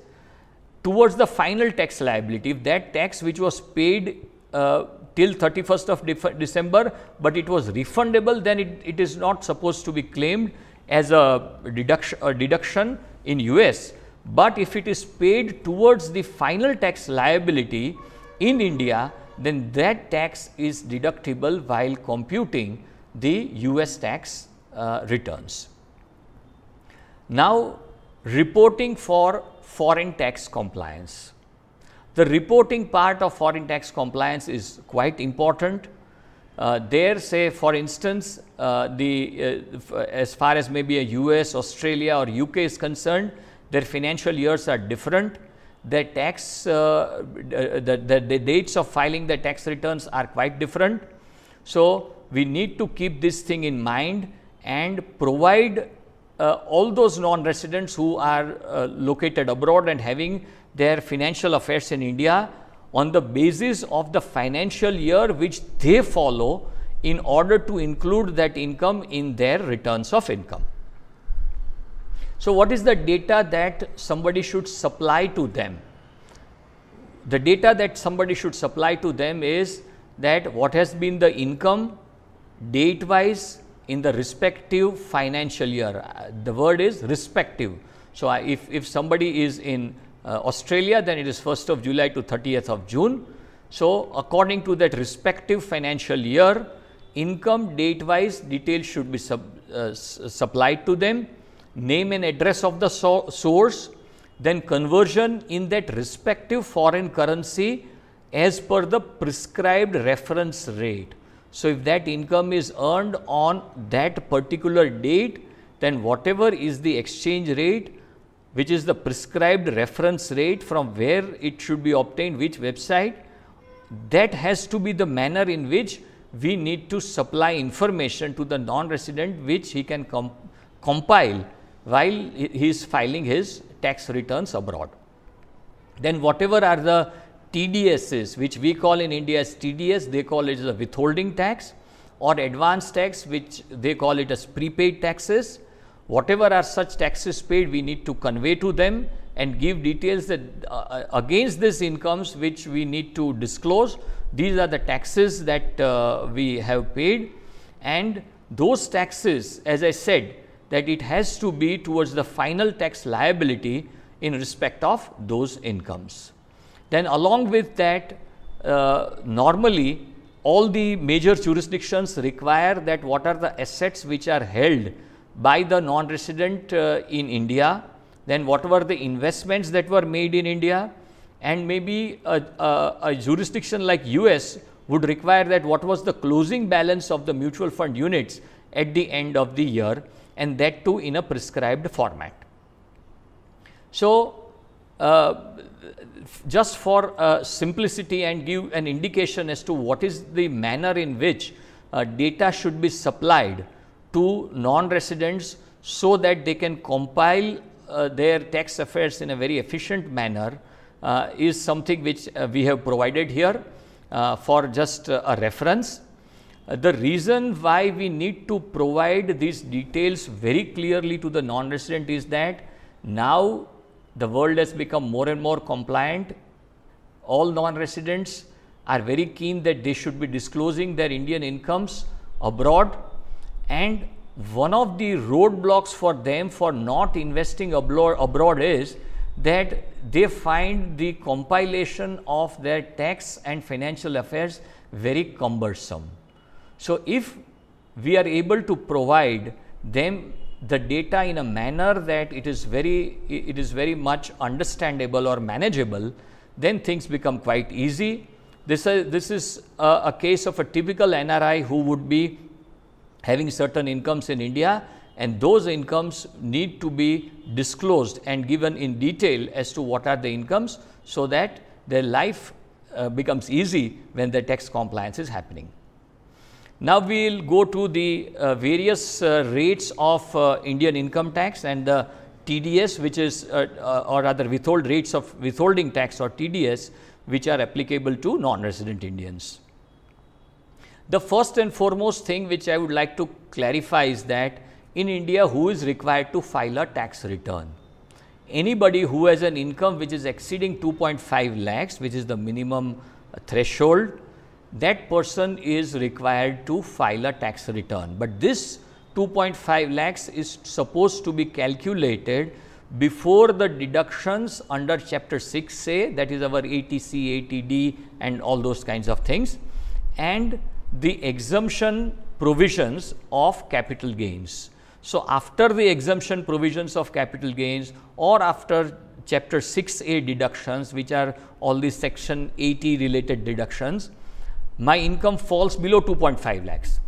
towards the final tax liability. If that tax which was paid uh, till 31st of December, but it was refundable, then it, it is not supposed to be claimed as a deduction, a deduction in US. But if it is paid towards the final tax liability in India, then that tax is deductible while computing the US tax uh, returns. Now, reporting for foreign tax compliance. The reporting part of foreign tax compliance is quite important. Uh, there say for instance, uh, the uh, as far as maybe a US, Australia or UK is concerned, their financial years are different. Their tax, uh, uh, the, the, the dates of filing the tax returns are quite different. So, we need to keep this thing in mind and provide uh, all those non-residents who are uh, located abroad and having their financial affairs in India on the basis of the financial year which they follow in order to include that income in their returns of income. So, what is the data that somebody should supply to them? The data that somebody should supply to them is that what has been the income date wise in the respective financial year. Uh, the word is respective. So, if, if somebody is in uh, Australia, then it is 1st of July to 30th of June. So, according to that respective financial year, income date wise details should be sub, uh, supplied to them, name and address of the so source, then conversion in that respective foreign currency as per the prescribed reference rate. So, if that income is earned on that particular date, then whatever is the exchange rate, which is the prescribed reference rate from where it should be obtained, which website, that has to be the manner in which we need to supply information to the non-resident which he can compile while he is filing his tax returns abroad. Then whatever are the TDSs which we call in India as TDS, they call it as a withholding tax or advance tax which they call it as prepaid taxes. Whatever are such taxes paid, we need to convey to them and give details that uh, against these incomes which we need to disclose. These are the taxes that uh, we have paid and those taxes as I said that it has to be towards the final tax liability in respect of those incomes. Then along with that, uh, normally all the major jurisdictions require that what are the assets which are held by the non-resident uh, in India, then what were the investments that were made in India and maybe a, a, a jurisdiction like US would require that what was the closing balance of the mutual fund units at the end of the year and that too in a prescribed format. So, uh, just for uh, simplicity and give an indication as to what is the manner in which uh, data should be supplied to non-residents so that they can compile uh, their tax affairs in a very efficient manner uh, is something which uh, we have provided here uh, for just a reference. the reason why we need to provide these details very clearly to the non-resident is that now the world has become more and more compliant. All non-residents are very keen that they should be disclosing their Indian incomes abroad and one of the roadblocks for them for not investing abroad, is that they find the compilation of their tax and financial affairs very cumbersome. So, if we are able to provide them the data in a manner that it is very it is very much understandable or manageable then things become quite easy this is uh, this is a, a case of a typical nri who would be having certain incomes in india and those incomes need to be disclosed and given in detail as to what are the incomes so that their life uh, becomes easy when the tax compliance is happening now, we will go to the uh, various uh, rates of uh, Indian income tax and the TDS which is uh, uh, or rather withhold rates of withholding tax or TDS which are applicable to non-resident Indians. The first and foremost thing which I would like to clarify is that in India who is required to file a tax return? Anybody who has an income which is exceeding 2.5 lakhs which is the minimum threshold that person is required to file a tax return. But this 2.5 lakhs is supposed to be calculated before the deductions under chapter 6 that that is our ATC, ATD and all those kinds of things and the exemption provisions of capital gains. So, after the exemption provisions of capital gains or after chapter 6a deductions which are all the section 80 related deductions, my income falls below 2.5 lakhs.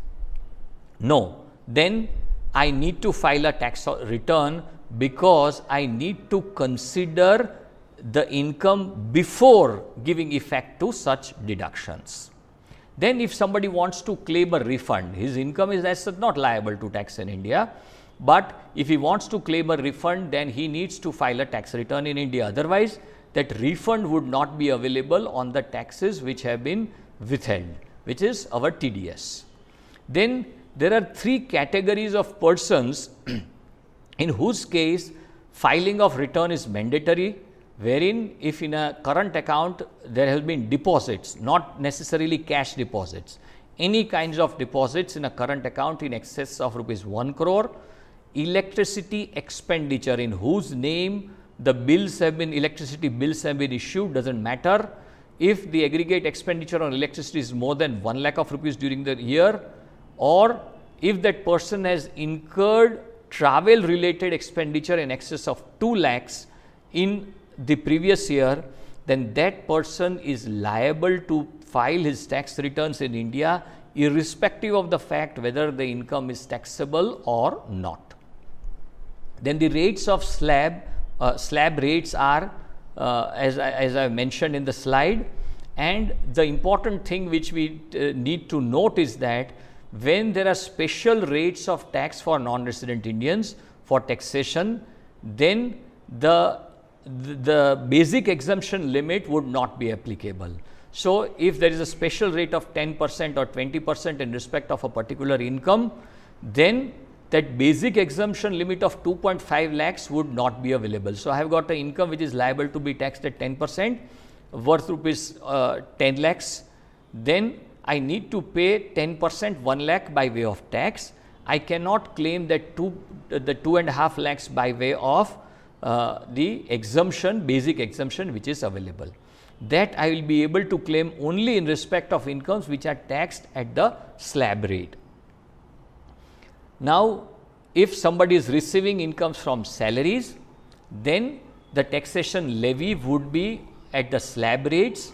No, then I need to file a tax return because I need to consider the income before giving effect to such deductions. Then if somebody wants to claim a refund, his income is as not liable to tax in India. But if he wants to claim a refund, then he needs to file a tax return in India. Otherwise, that refund would not be available on the taxes which have been withheld which is our TDS. Then there are three categories of persons in whose case filing of return is mandatory wherein if in a current account there have been deposits not necessarily cash deposits any kinds of deposits in a current account in excess of rupees 1 crore electricity expenditure in whose name the bills have been electricity bills have been issued does not matter if the aggregate expenditure on electricity is more than 1 lakh of rupees during the year or if that person has incurred travel related expenditure in excess of 2 lakhs in the previous year, then that person is liable to file his tax returns in India irrespective of the fact whether the income is taxable or not. Then the rates of slab, uh, slab rates are uh, as, I, as I mentioned in the slide. And the important thing which we uh, need to note is that when there are special rates of tax for non-resident Indians for taxation, then the, the basic exemption limit would not be applicable. So, if there is a special rate of 10 percent or 20 percent in respect of a particular income, then that basic exemption limit of 2.5 lakhs would not be available. So, I have got an income which is liable to be taxed at 10 percent worth rupees uh, 10 lakhs. Then I need to pay 10 percent 1 lakh by way of tax. I cannot claim that two, the 2.5 lakhs by way of uh, the exemption, basic exemption which is available. That I will be able to claim only in respect of incomes which are taxed at the slab rate. Now, if somebody is receiving incomes from salaries, then the taxation levy would be at the slab rates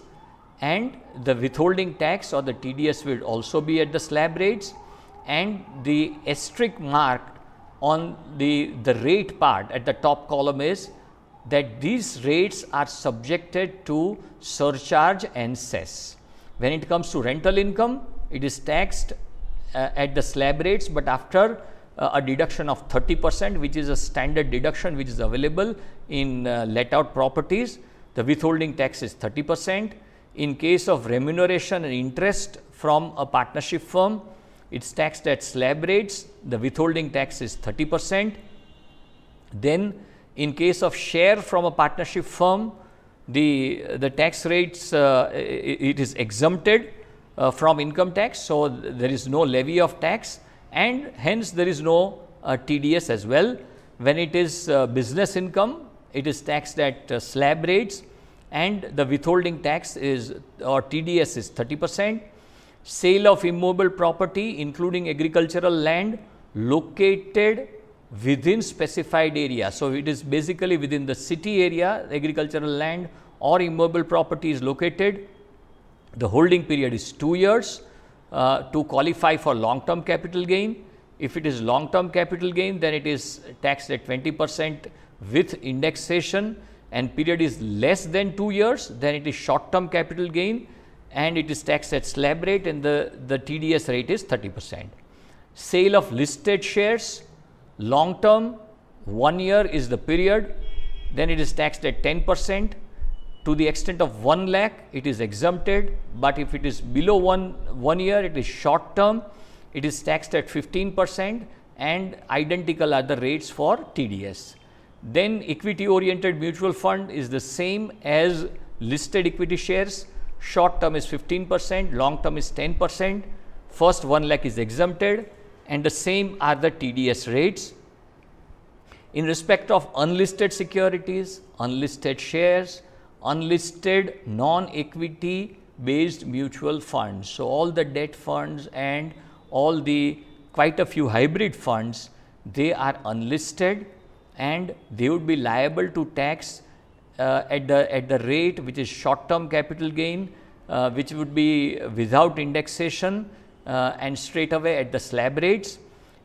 and the withholding tax or the TDS will also be at the slab rates and the asterisk mark on the, the rate part at the top column is that these rates are subjected to surcharge and cess. When it comes to rental income, it is taxed uh, at the slab rates, but after uh, a deduction of 30 percent which is a standard deduction which is available in uh, let out properties. The withholding tax is 30 percent. In case of remuneration and interest from a partnership firm, it is taxed at slab rates, the withholding tax is 30 percent. Then in case of share from a partnership firm, the, the tax rates, uh, it is exempted uh, from income tax. So, there is no levy of tax and hence there is no uh, TDS as well. When it is uh, business income, it is taxed at uh, slab rates and the withholding tax is or TDS is 30 percent. Sale of immobile property including agricultural land located within specified area. So, it is basically within the city area agricultural land or immobile property is located the holding period is 2 years uh, to qualify for long term capital gain. If it is long term capital gain, then it is taxed at 20 percent with indexation and period is less than 2 years, then it is short term capital gain and it is taxed at slab rate and the, the TDS rate is 30 percent. Sale of listed shares, long term, 1 year is the period, then it is taxed at 10 percent to the extent of 1 lakh it is exempted but if it is below 1 1 year it is short term it is taxed at 15% and identical are the rates for TDS then equity oriented mutual fund is the same as listed equity shares short term is 15% long term is 10% first 1 lakh is exempted and the same are the TDS rates in respect of unlisted securities unlisted shares unlisted non-equity based mutual funds. So, all the debt funds and all the quite a few hybrid funds, they are unlisted and they would be liable to tax uh, at the at the rate which is short term capital gain, uh, which would be without indexation uh, and straight away at the slab rates.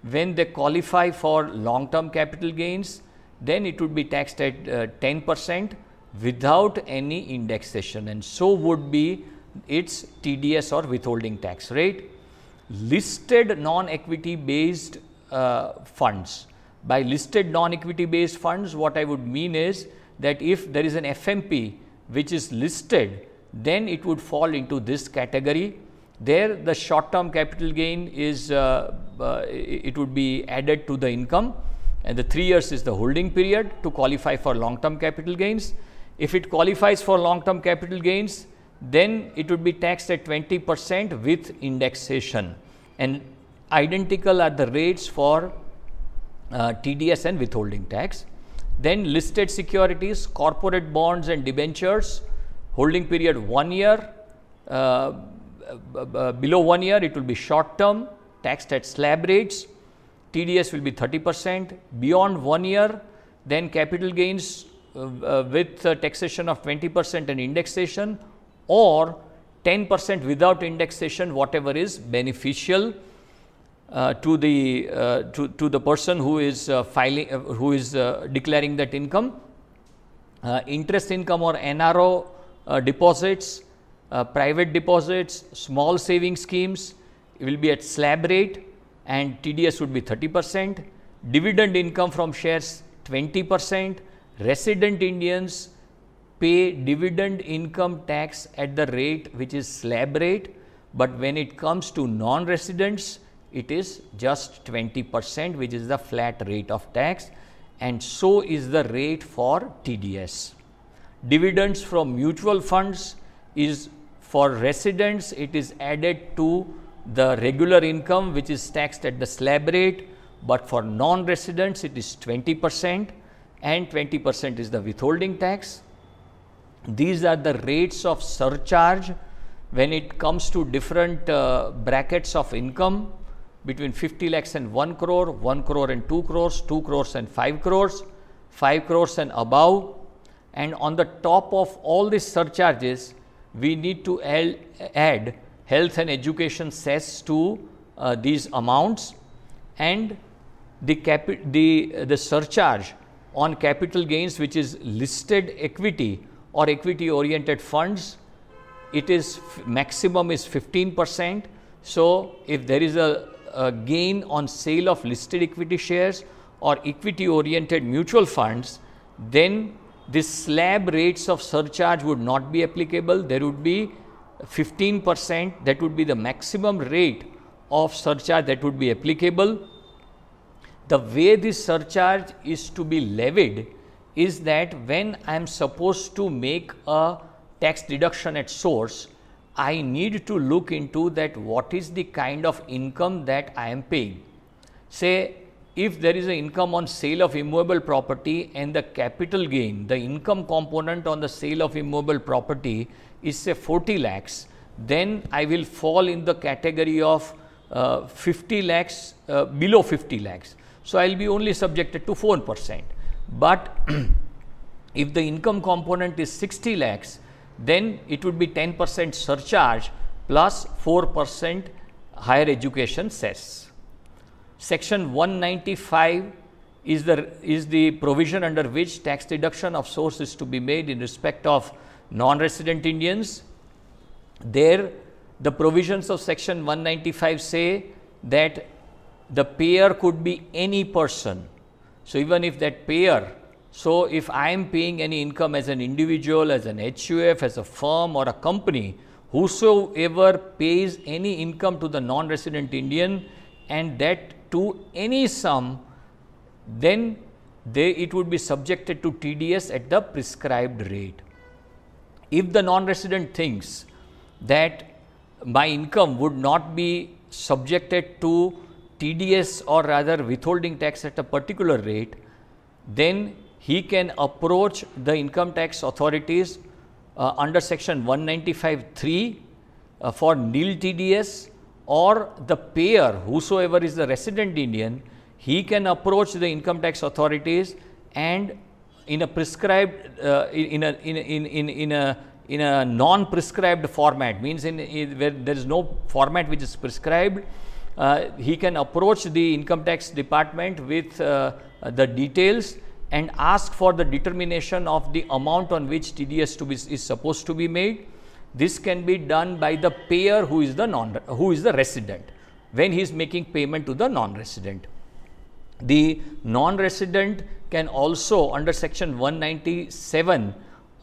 When they qualify for long term capital gains, then it would be taxed at uh, 10 percent without any indexation and so would be its TDS or withholding tax rate. Listed non-equity based uh, funds. By listed non-equity based funds, what I would mean is that if there is an FMP which is listed, then it would fall into this category. There the short term capital gain is, uh, uh, it would be added to the income and the 3 years is the holding period to qualify for long term capital gains. If it qualifies for long term capital gains, then it would be taxed at 20 percent with indexation and identical are the rates for uh, TDS and withholding tax. Then listed securities, corporate bonds and debentures, holding period one year, uh, below one year it will be short term, taxed at slab rates, TDS will be 30 percent, beyond one year then capital gains uh, uh, with taxation of 20 percent and indexation or 10 percent without indexation whatever is beneficial uh, to the uh, to, to the person who is uh, filing uh, who is declaring that income interest income or nro deposits private deposits small saving schemes will be at slab rate and tds would be 30 percent dividend income from shares 20 percent resident Indians pay dividend income tax at the rate which is slab rate, but when it comes to non-residents, it is just 20 percent which is the flat rate of tax and so is the rate for TDS. Dividends from mutual funds is for residents it is added to the regular income which is taxed at the slab rate, but for non-residents it is 20 percent and 20 percent is the withholding tax. These are the rates of surcharge when it comes to different uh, brackets of income between 50 lakhs and 1 crore, 1 crore and 2 crores, 2 crores and 5 crores, 5 crores and above. And on the top of all these surcharges, we need to add health and education cess to uh, these amounts and the, the, the surcharge on capital gains which is listed equity or equity oriented funds, it is maximum is 15 percent. So, if there is a, a gain on sale of listed equity shares or equity oriented mutual funds, then this slab rates of surcharge would not be applicable. There would be 15 percent that would be the maximum rate of surcharge that would be applicable the way this surcharge is to be levied is that when I am supposed to make a tax deduction at source, I need to look into that what is the kind of income that I am paying. Say if there is an income on sale of immovable property and the capital gain, the income component on the sale of immovable property is say 40 lakhs, then I will fall in the category of uh, 50 lakhs uh, below 50 lakhs. So, I will be only subjected to 4 percent, but if the income component is 60 lakhs, then it would be 10 percent surcharge plus plus 4 percent higher education cess. Section 195 is the, is the provision under which tax deduction of source is to be made in respect of non-resident Indians. There the provisions of section 195 say that the payer could be any person. So even if that payer, so if I am paying any income as an individual, as an HUF, as a firm or a company, whosoever pays any income to the non-resident Indian and that to any sum, then they it would be subjected to TDS at the prescribed rate. If the non-resident thinks that my income would not be subjected to TDS or rather withholding tax at a particular rate, then he can approach the income tax authorities uh, under section 195.3 uh, for nil TDS or the payer whosoever is the resident Indian, he can approach the income tax authorities and in a prescribed uh, in, in, a in in in a in a non prescribed format means in, in where there is no format which is prescribed uh, he can approach the income tax department with uh, the details and ask for the determination of the amount on which TDS to be, is supposed to be made. This can be done by the payer who is the non who is the resident when he is making payment to the non-resident. The non-resident can also under section 197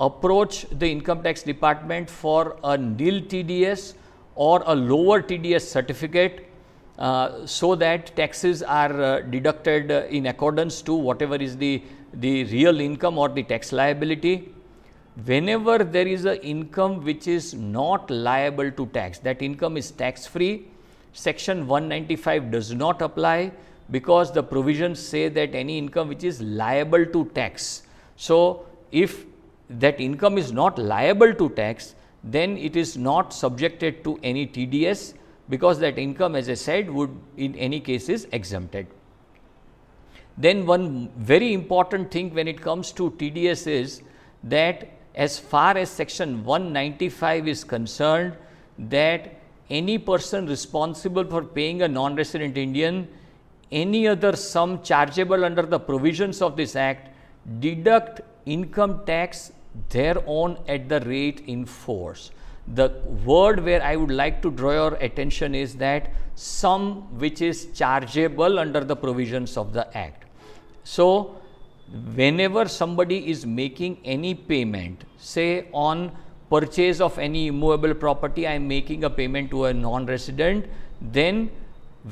approach the income tax department for a nil TDS or a lower TDS certificate uh, so that taxes are uh, deducted uh, in accordance to whatever is the, the real income or the tax liability whenever there is an income which is not liable to tax, that income is tax free, section 195 does not apply because the provisions say that any income which is liable to tax. So, if that income is not liable to tax, then it is not subjected to any TDS because that income as I said would in any case is exempted. Then one very important thing when it comes to TDS is that as far as section 195 is concerned that any person responsible for paying a non-resident Indian any other sum chargeable under the provisions of this act deduct income tax thereon at the rate in force the word where I would like to draw your attention is that sum which is chargeable under the provisions of the act. So, whenever somebody is making any payment, say on purchase of any immovable property, I am making a payment to a non resident, then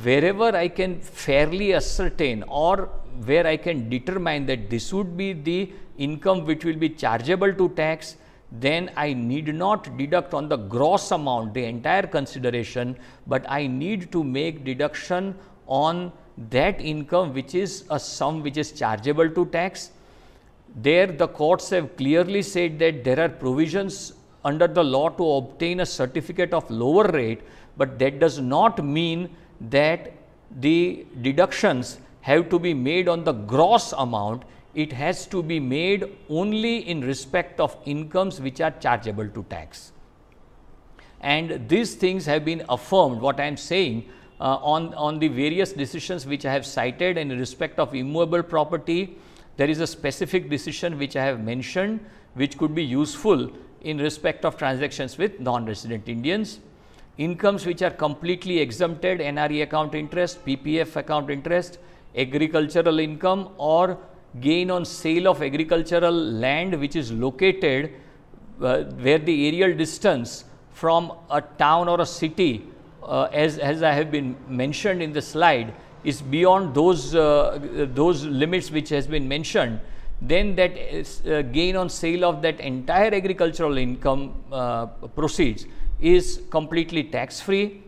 wherever I can fairly ascertain or where I can determine that this would be the income which will be chargeable to tax, then I need not deduct on the gross amount the entire consideration, but I need to make deduction on that income which is a sum which is chargeable to tax. There the courts have clearly said that there are provisions under the law to obtain a certificate of lower rate, but that does not mean that the deductions have to be made on the gross amount it has to be made only in respect of incomes which are chargeable to tax. And these things have been affirmed, what I am saying uh, on, on the various decisions which I have cited in respect of immovable property. There is a specific decision which I have mentioned which could be useful in respect of transactions with non-resident Indians. Incomes which are completely exempted, NRE account interest, PPF account interest, agricultural income or gain on sale of agricultural land which is located uh, where the aerial distance from a town or a city uh, as, as I have been mentioned in the slide is beyond those, uh, those limits which has been mentioned, then that is, uh, gain on sale of that entire agricultural income uh, proceeds is completely tax free.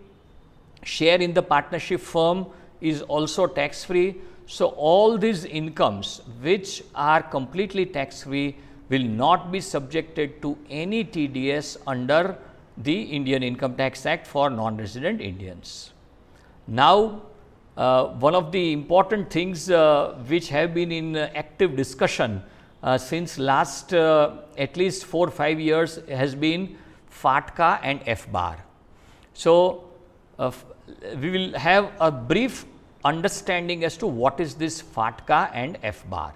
Share in the partnership firm is also tax free. So, all these incomes which are completely tax free will not be subjected to any TDS under the Indian Income Tax Act for non-resident Indians. Now, uh, one of the important things uh, which have been in uh, active discussion uh, since last uh, at least 4 5 years has been FATCA and FBAR. So, uh, we will have a brief understanding as to what is this FATCA and F bar.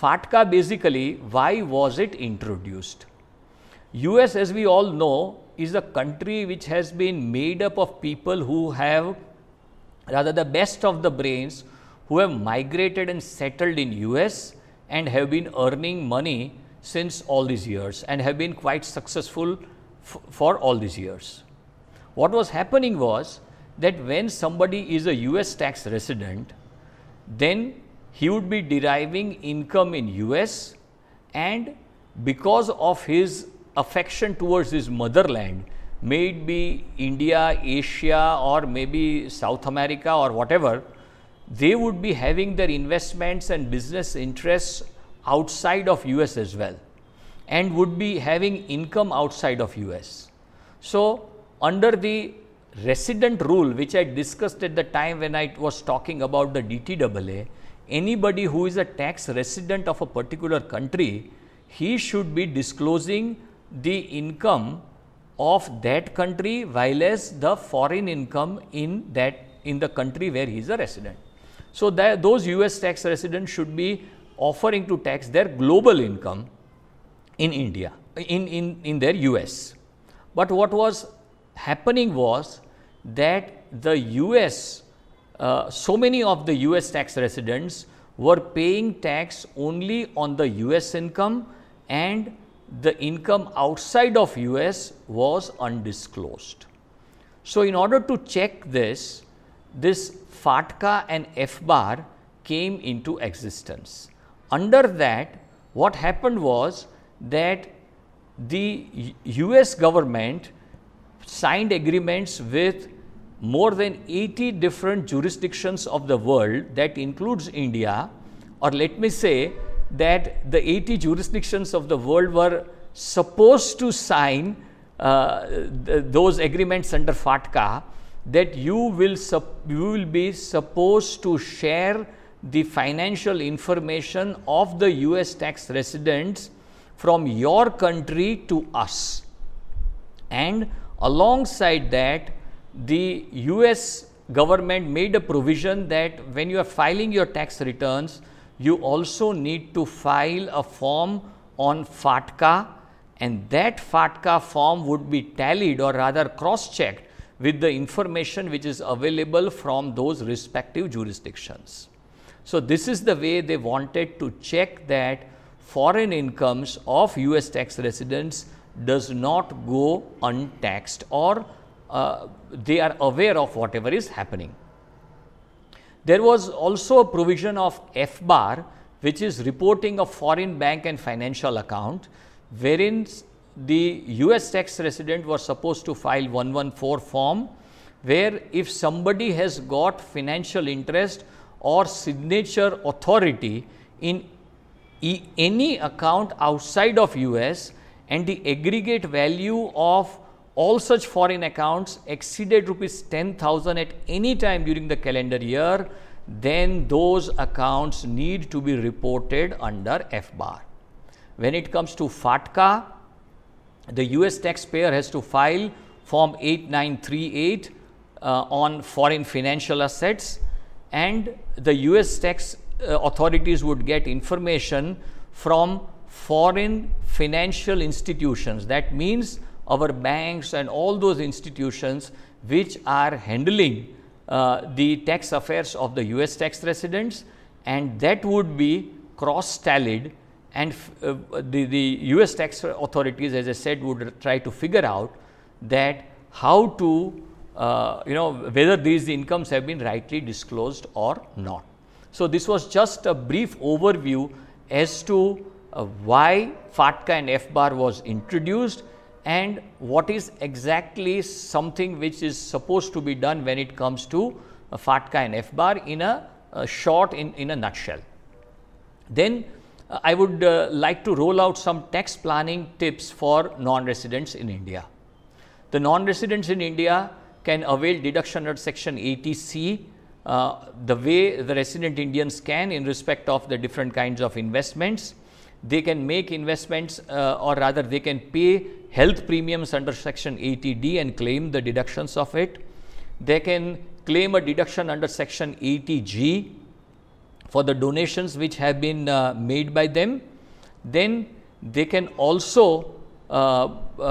FATCA basically, why was it introduced? US, as we all know, is a country which has been made up of people who have, rather the best of the brains, who have migrated and settled in US and have been earning money since all these years and have been quite successful for all these years. What was happening was that when somebody is a US tax resident, then he would be deriving income in US and because of his affection towards his motherland, may it be India, Asia or maybe South America or whatever, they would be having their investments and business interests outside of US as well and would be having income outside of US. So, under the resident rule which I discussed at the time when I was talking about the DTAA, anybody who is a tax resident of a particular country, he should be disclosing the income of that country while as the foreign income in that in the country where he is a resident. So, those US tax residents should be offering to tax their global income in India, in, in, in their US. But what was happening was that the US, uh, so many of the US tax residents were paying tax only on the US income and the income outside of US was undisclosed. So, in order to check this, this FATCA and FBAR came into existence. Under that, what happened was that the US government signed agreements with more than 80 different jurisdictions of the world that includes India or let me say that the 80 jurisdictions of the world were supposed to sign uh, th those agreements under FATCA that you will, you will be supposed to share the financial information of the US tax residents from your country to us and Alongside that, the US government made a provision that when you are filing your tax returns, you also need to file a form on FATCA and that FATCA form would be tallied or rather cross-checked with the information which is available from those respective jurisdictions. So, this is the way they wanted to check that foreign incomes of US tax residents does not go untaxed or uh, they are aware of whatever is happening. There was also a provision of F bar which is reporting of foreign bank and financial account wherein the US tax resident was supposed to file 114 form where if somebody has got financial interest or signature authority in e any account outside of US and the aggregate value of all such foreign accounts exceeded rupees 10000 at any time during the calendar year then those accounts need to be reported under F bar. When it comes to FATCA, the US taxpayer has to file Form 8938 uh, on foreign financial assets and the US tax uh, authorities would get information from foreign financial institutions. That means our banks and all those institutions which are handling uh, the tax affairs of the US tax residents and that would be cross-tallied and uh, the, the US tax authorities as I said would try to figure out that how to uh, you know whether these incomes have been rightly disclosed or not. So, this was just a brief overview as to uh, why FATCA and F-bar was introduced and what is exactly something which is supposed to be done when it comes to uh, FATCA and F-bar in a uh, short in, in a nutshell. Then uh, I would uh, like to roll out some tax planning tips for non-residents in India. The non-residents in India can avail deduction under section 80C the way the resident Indians can in respect of the different kinds of investments they can make investments uh, or rather they can pay health premiums under section 80D and claim the deductions of it. They can claim a deduction under section 80G for the donations which have been uh, made by them. Then they can also uh, uh,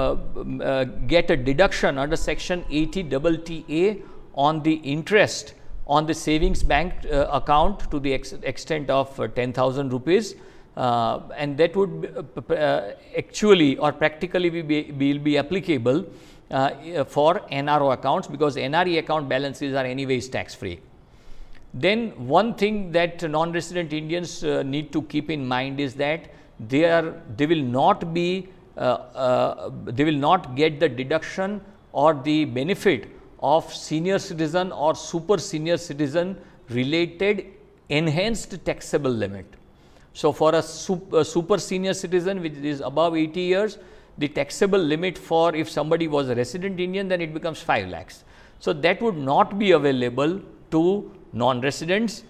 uh get a deduction under section 80TTA on the interest on the savings bank uh, account to the ex extent of 10,000 rupees uh, and that would uh, uh, actually or practically be, be, will be applicable for NRO accounts because NRE account balances are anyways tax free. Then one thing that non-resident Indians need to keep in mind is that they are they will not be uh, uh, they will not get the deduction or the benefit of senior citizen or super senior citizen related enhanced taxable limit. So, for a super, super senior citizen which is above 80 years, the taxable limit for if somebody was a resident Indian then it becomes 5 lakhs. So, that would not be available to non-residents.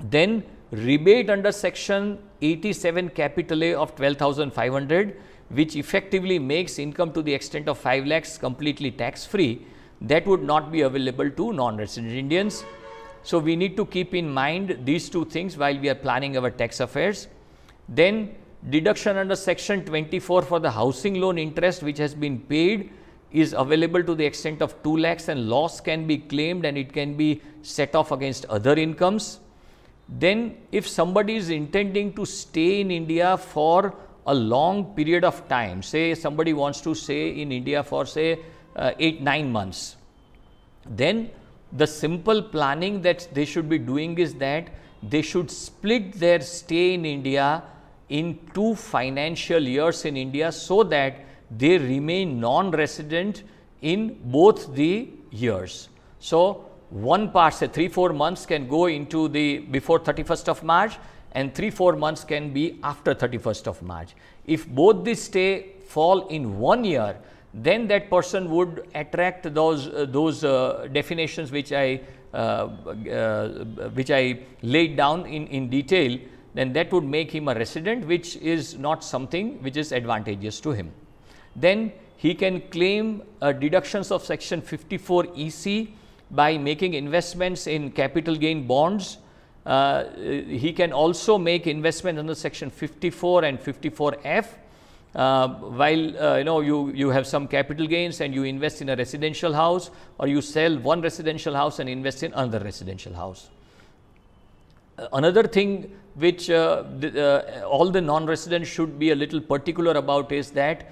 Then rebate under section 87 capital A of 12,500 which effectively makes income to the extent of 5 lakhs completely tax free that would not be available to non-resident Indians. So, we need to keep in mind these two things while we are planning our tax affairs. Then deduction under section 24 for the housing loan interest which has been paid is available to the extent of 2 lakhs and loss can be claimed and it can be set off against other incomes. Then if somebody is intending to stay in India for a long period of time, say somebody wants to stay in India for say 8-9 uh, months, then the simple planning that they should be doing is that they should split their stay in India in two financial years in India so that they remain non-resident in both the years. So, one part say 3 4 months can go into the before 31st of March and 3 4 months can be after 31st of March. If both these stay fall in one year, then that person would attract those, uh, those uh, definitions which I, uh, uh, which I laid down in, in detail, then that would make him a resident which is not something which is advantageous to him. Then he can claim uh, deductions of section 54 EC by making investments in capital gain bonds. Uh, he can also make investments under section 54 and 54F uh, while uh, you know you, you have some capital gains and you invest in a residential house or you sell one residential house and invest in another residential house. Uh, another thing which uh, the, uh, all the non-residents should be a little particular about is that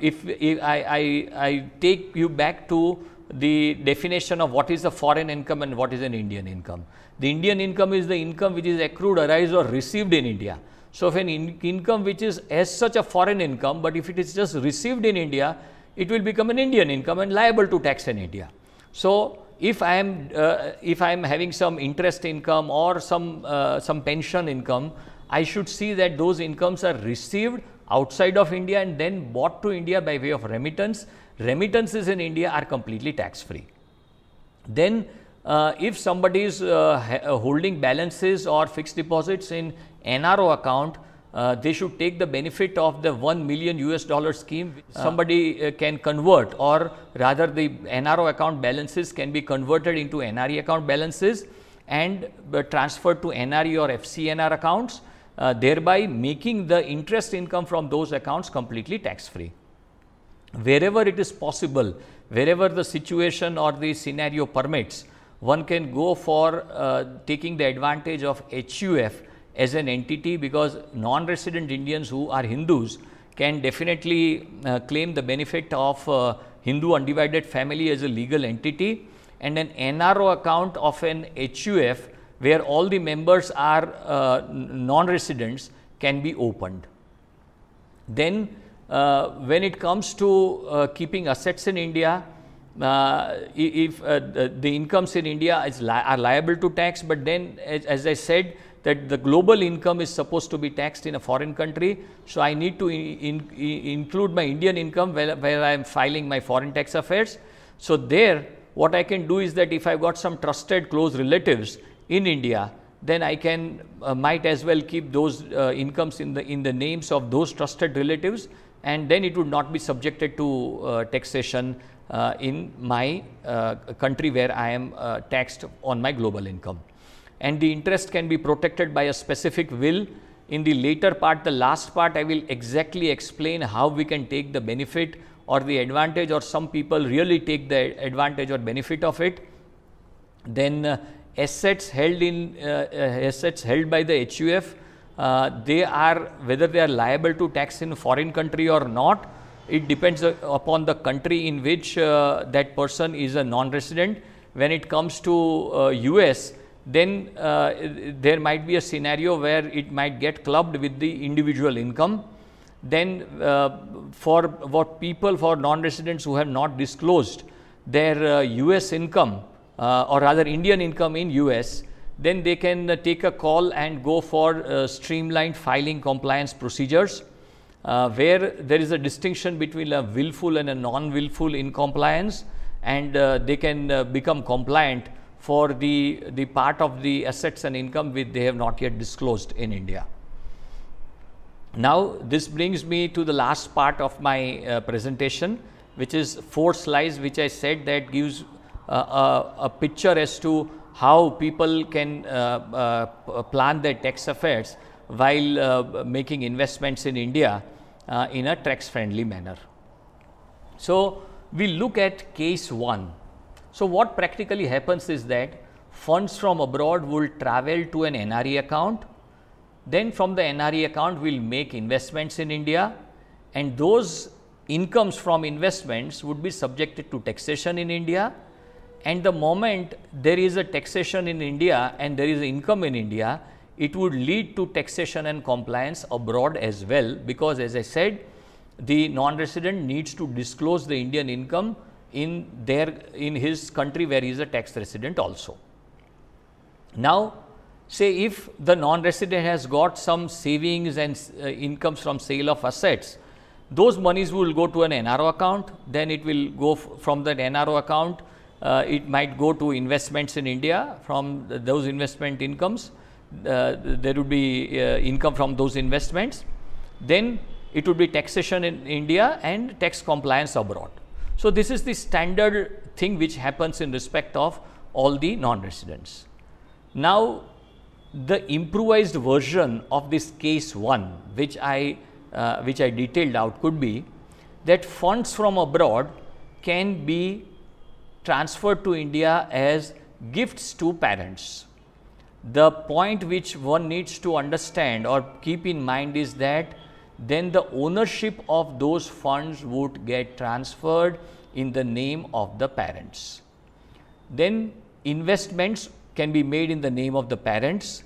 if, if I, I, I take you back to the definition of what is a foreign income and what is an Indian income. The Indian income is the income which is accrued, arise or received in India. So, if an in income which is as such a foreign income, but if it is just received in India, it will become an Indian income and liable to tax in India. So, if I am uh, if I am having some interest income or some uh, some pension income, I should see that those incomes are received outside of India and then bought to India by way of remittance. Remittances in India are completely tax free. Then uh, if somebody is uh, uh, holding balances or fixed deposits in NRO account, uh, they should take the benefit of the 1 million US dollar scheme uh. somebody uh, can convert or rather the NRO account balances can be converted into NRE account balances and transferred to NRE or FCNR accounts thereby making the interest income from those accounts completely tax free wherever it is possible, wherever the situation or the scenario permits, one can go for uh, taking the advantage of HUF as an entity because non-resident Indians who are Hindus can definitely uh, claim the benefit of uh, Hindu undivided family as a legal entity and an NRO account of an HUF where all the members are uh, non-residents can be opened. Then uh, when it comes to uh, keeping assets in India, uh, if uh, the incomes in India li are liable to tax, but then as, as, I said that the global income is supposed to be taxed in a foreign country. So, I need to in, in, include my Indian income where, I am filing my foreign tax affairs. So, there what I can do is that if I have got some trusted close relatives in India, then I can uh, might as well keep those uh, incomes in the in the names of those trusted relatives and then it would not be subjected to uh, taxation uh, in my uh, country where I am uh, taxed on my global income. And the interest can be protected by a specific will. In the later part, the last part, I will exactly explain how we can take the benefit or the advantage, or some people really take the advantage or benefit of it. Then uh, assets held in uh, uh, assets held by the HUF, they are whether they are liable to tax in foreign country or not it depends upon the country in which uh, that person is a non-resident. When it comes to uh, US, then uh, there might be a scenario where it might get clubbed with the individual income. Then uh, for what people for non-residents who have not disclosed their US uh, income or rather Indian income in US, then they can take a call and go for uh, streamlined filing compliance procedures uh, where there is a distinction between a willful and a non-willful in compliance and uh, they can uh, become compliant for the, the part of the assets and income which they have not yet disclosed in India. Now, this brings me to the last part of my uh, presentation which is four slides which I said that gives uh, a, a picture as to how people can uh, uh, plan their tax affairs while uh, making investments in India uh, in a tax friendly manner. So, we look at case 1. So, what practically happens is that funds from abroad will travel to an NRE account, then from the NRE account we will make investments in India and those incomes from investments would be subjected to taxation in India and the moment there is a taxation in India and there is income in India, it would lead to taxation and compliance abroad as well because as I said the non-resident needs to disclose the Indian income in their in his country where he is a tax resident also. Now say if the non-resident has got some savings and uh, incomes from sale of assets, those monies will go to an NRO account, then it will go from that NRO account, uh, it might go to investments in India from th those investment incomes uh, there would be uh, income from those investments. Then it would be taxation in India and tax compliance abroad. So, this is the standard thing which happens in respect of all the non-residents. Now, the improvised version of this case 1 which I uh, which I detailed out could be that funds from abroad can be transferred to India as gifts to parents the point which one needs to understand or keep in mind is that then the ownership of those funds would get transferred in the name of the parents. Then investments can be made in the name of the parents.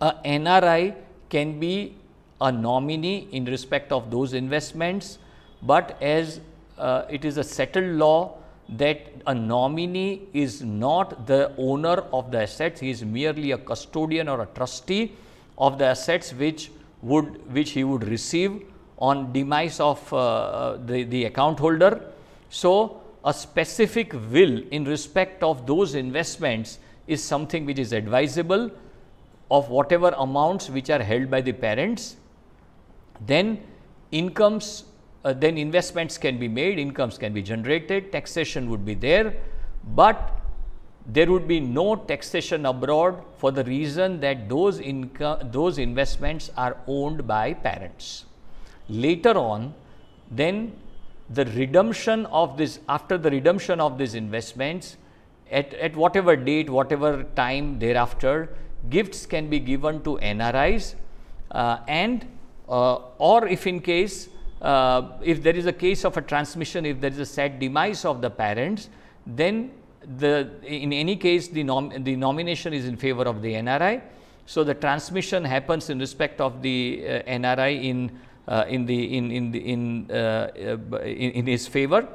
A NRI can be a nominee in respect of those investments, but as uh, it is a settled law, that a nominee is not the owner of the assets, he is merely a custodian or a trustee of the assets which would which he would receive on demise of uh, the, the account holder. So, a specific will in respect of those investments is something which is advisable of whatever amounts which are held by the parents. Then incomes uh, then investments can be made, incomes can be generated, taxation would be there, but there would be no taxation abroad for the reason that those income, those investments are owned by parents. Later on, then the redemption of this, after the redemption of these investments, at, at whatever date, whatever time thereafter, gifts can be given to NRIs uh, and uh, or if in case uh, if there is a case of a transmission, if there is a sad demise of the parents, then the in any case the, nom the nomination is in favor of the NRI. So, the transmission happens in respect of the uh, NRI in, uh, in, the, in, in, the, in, uh, in, in his favor.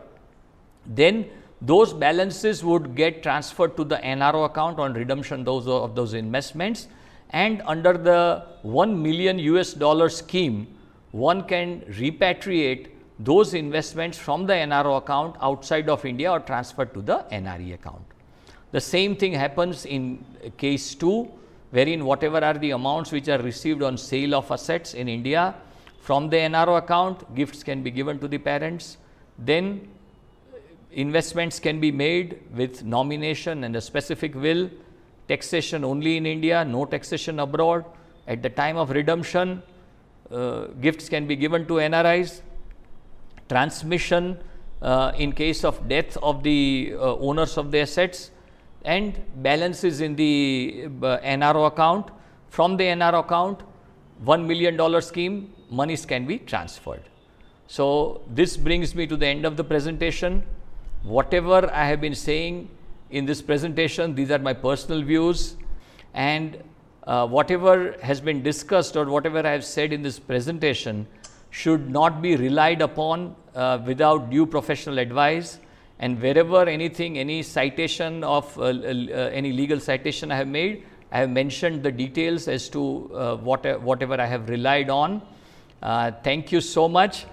Then those balances would get transferred to the NRO account on redemption those of those investments and under the 1 million US dollar scheme one can repatriate those investments from the NRO account outside of India or transfer to the NRE account. The same thing happens in case 2 wherein whatever are the amounts which are received on sale of assets in India from the NRO account gifts can be given to the parents then investments can be made with nomination and a specific will taxation only in India no taxation abroad at the time of redemption uh, gifts can be given to NRIs, transmission uh, in case of death of the uh, owners of the assets and balances in the uh, NRO account. From the NRO account, $1 million scheme, monies can be transferred. So, this brings me to the end of the presentation. Whatever I have been saying in this presentation, these are my personal views and uh, whatever has been discussed or whatever I have said in this presentation should not be relied upon uh, without due professional advice and wherever anything any citation of uh, uh any legal citation I have made I have mentioned the details as to uh, what, whatever I have relied on. Uh, thank you so much.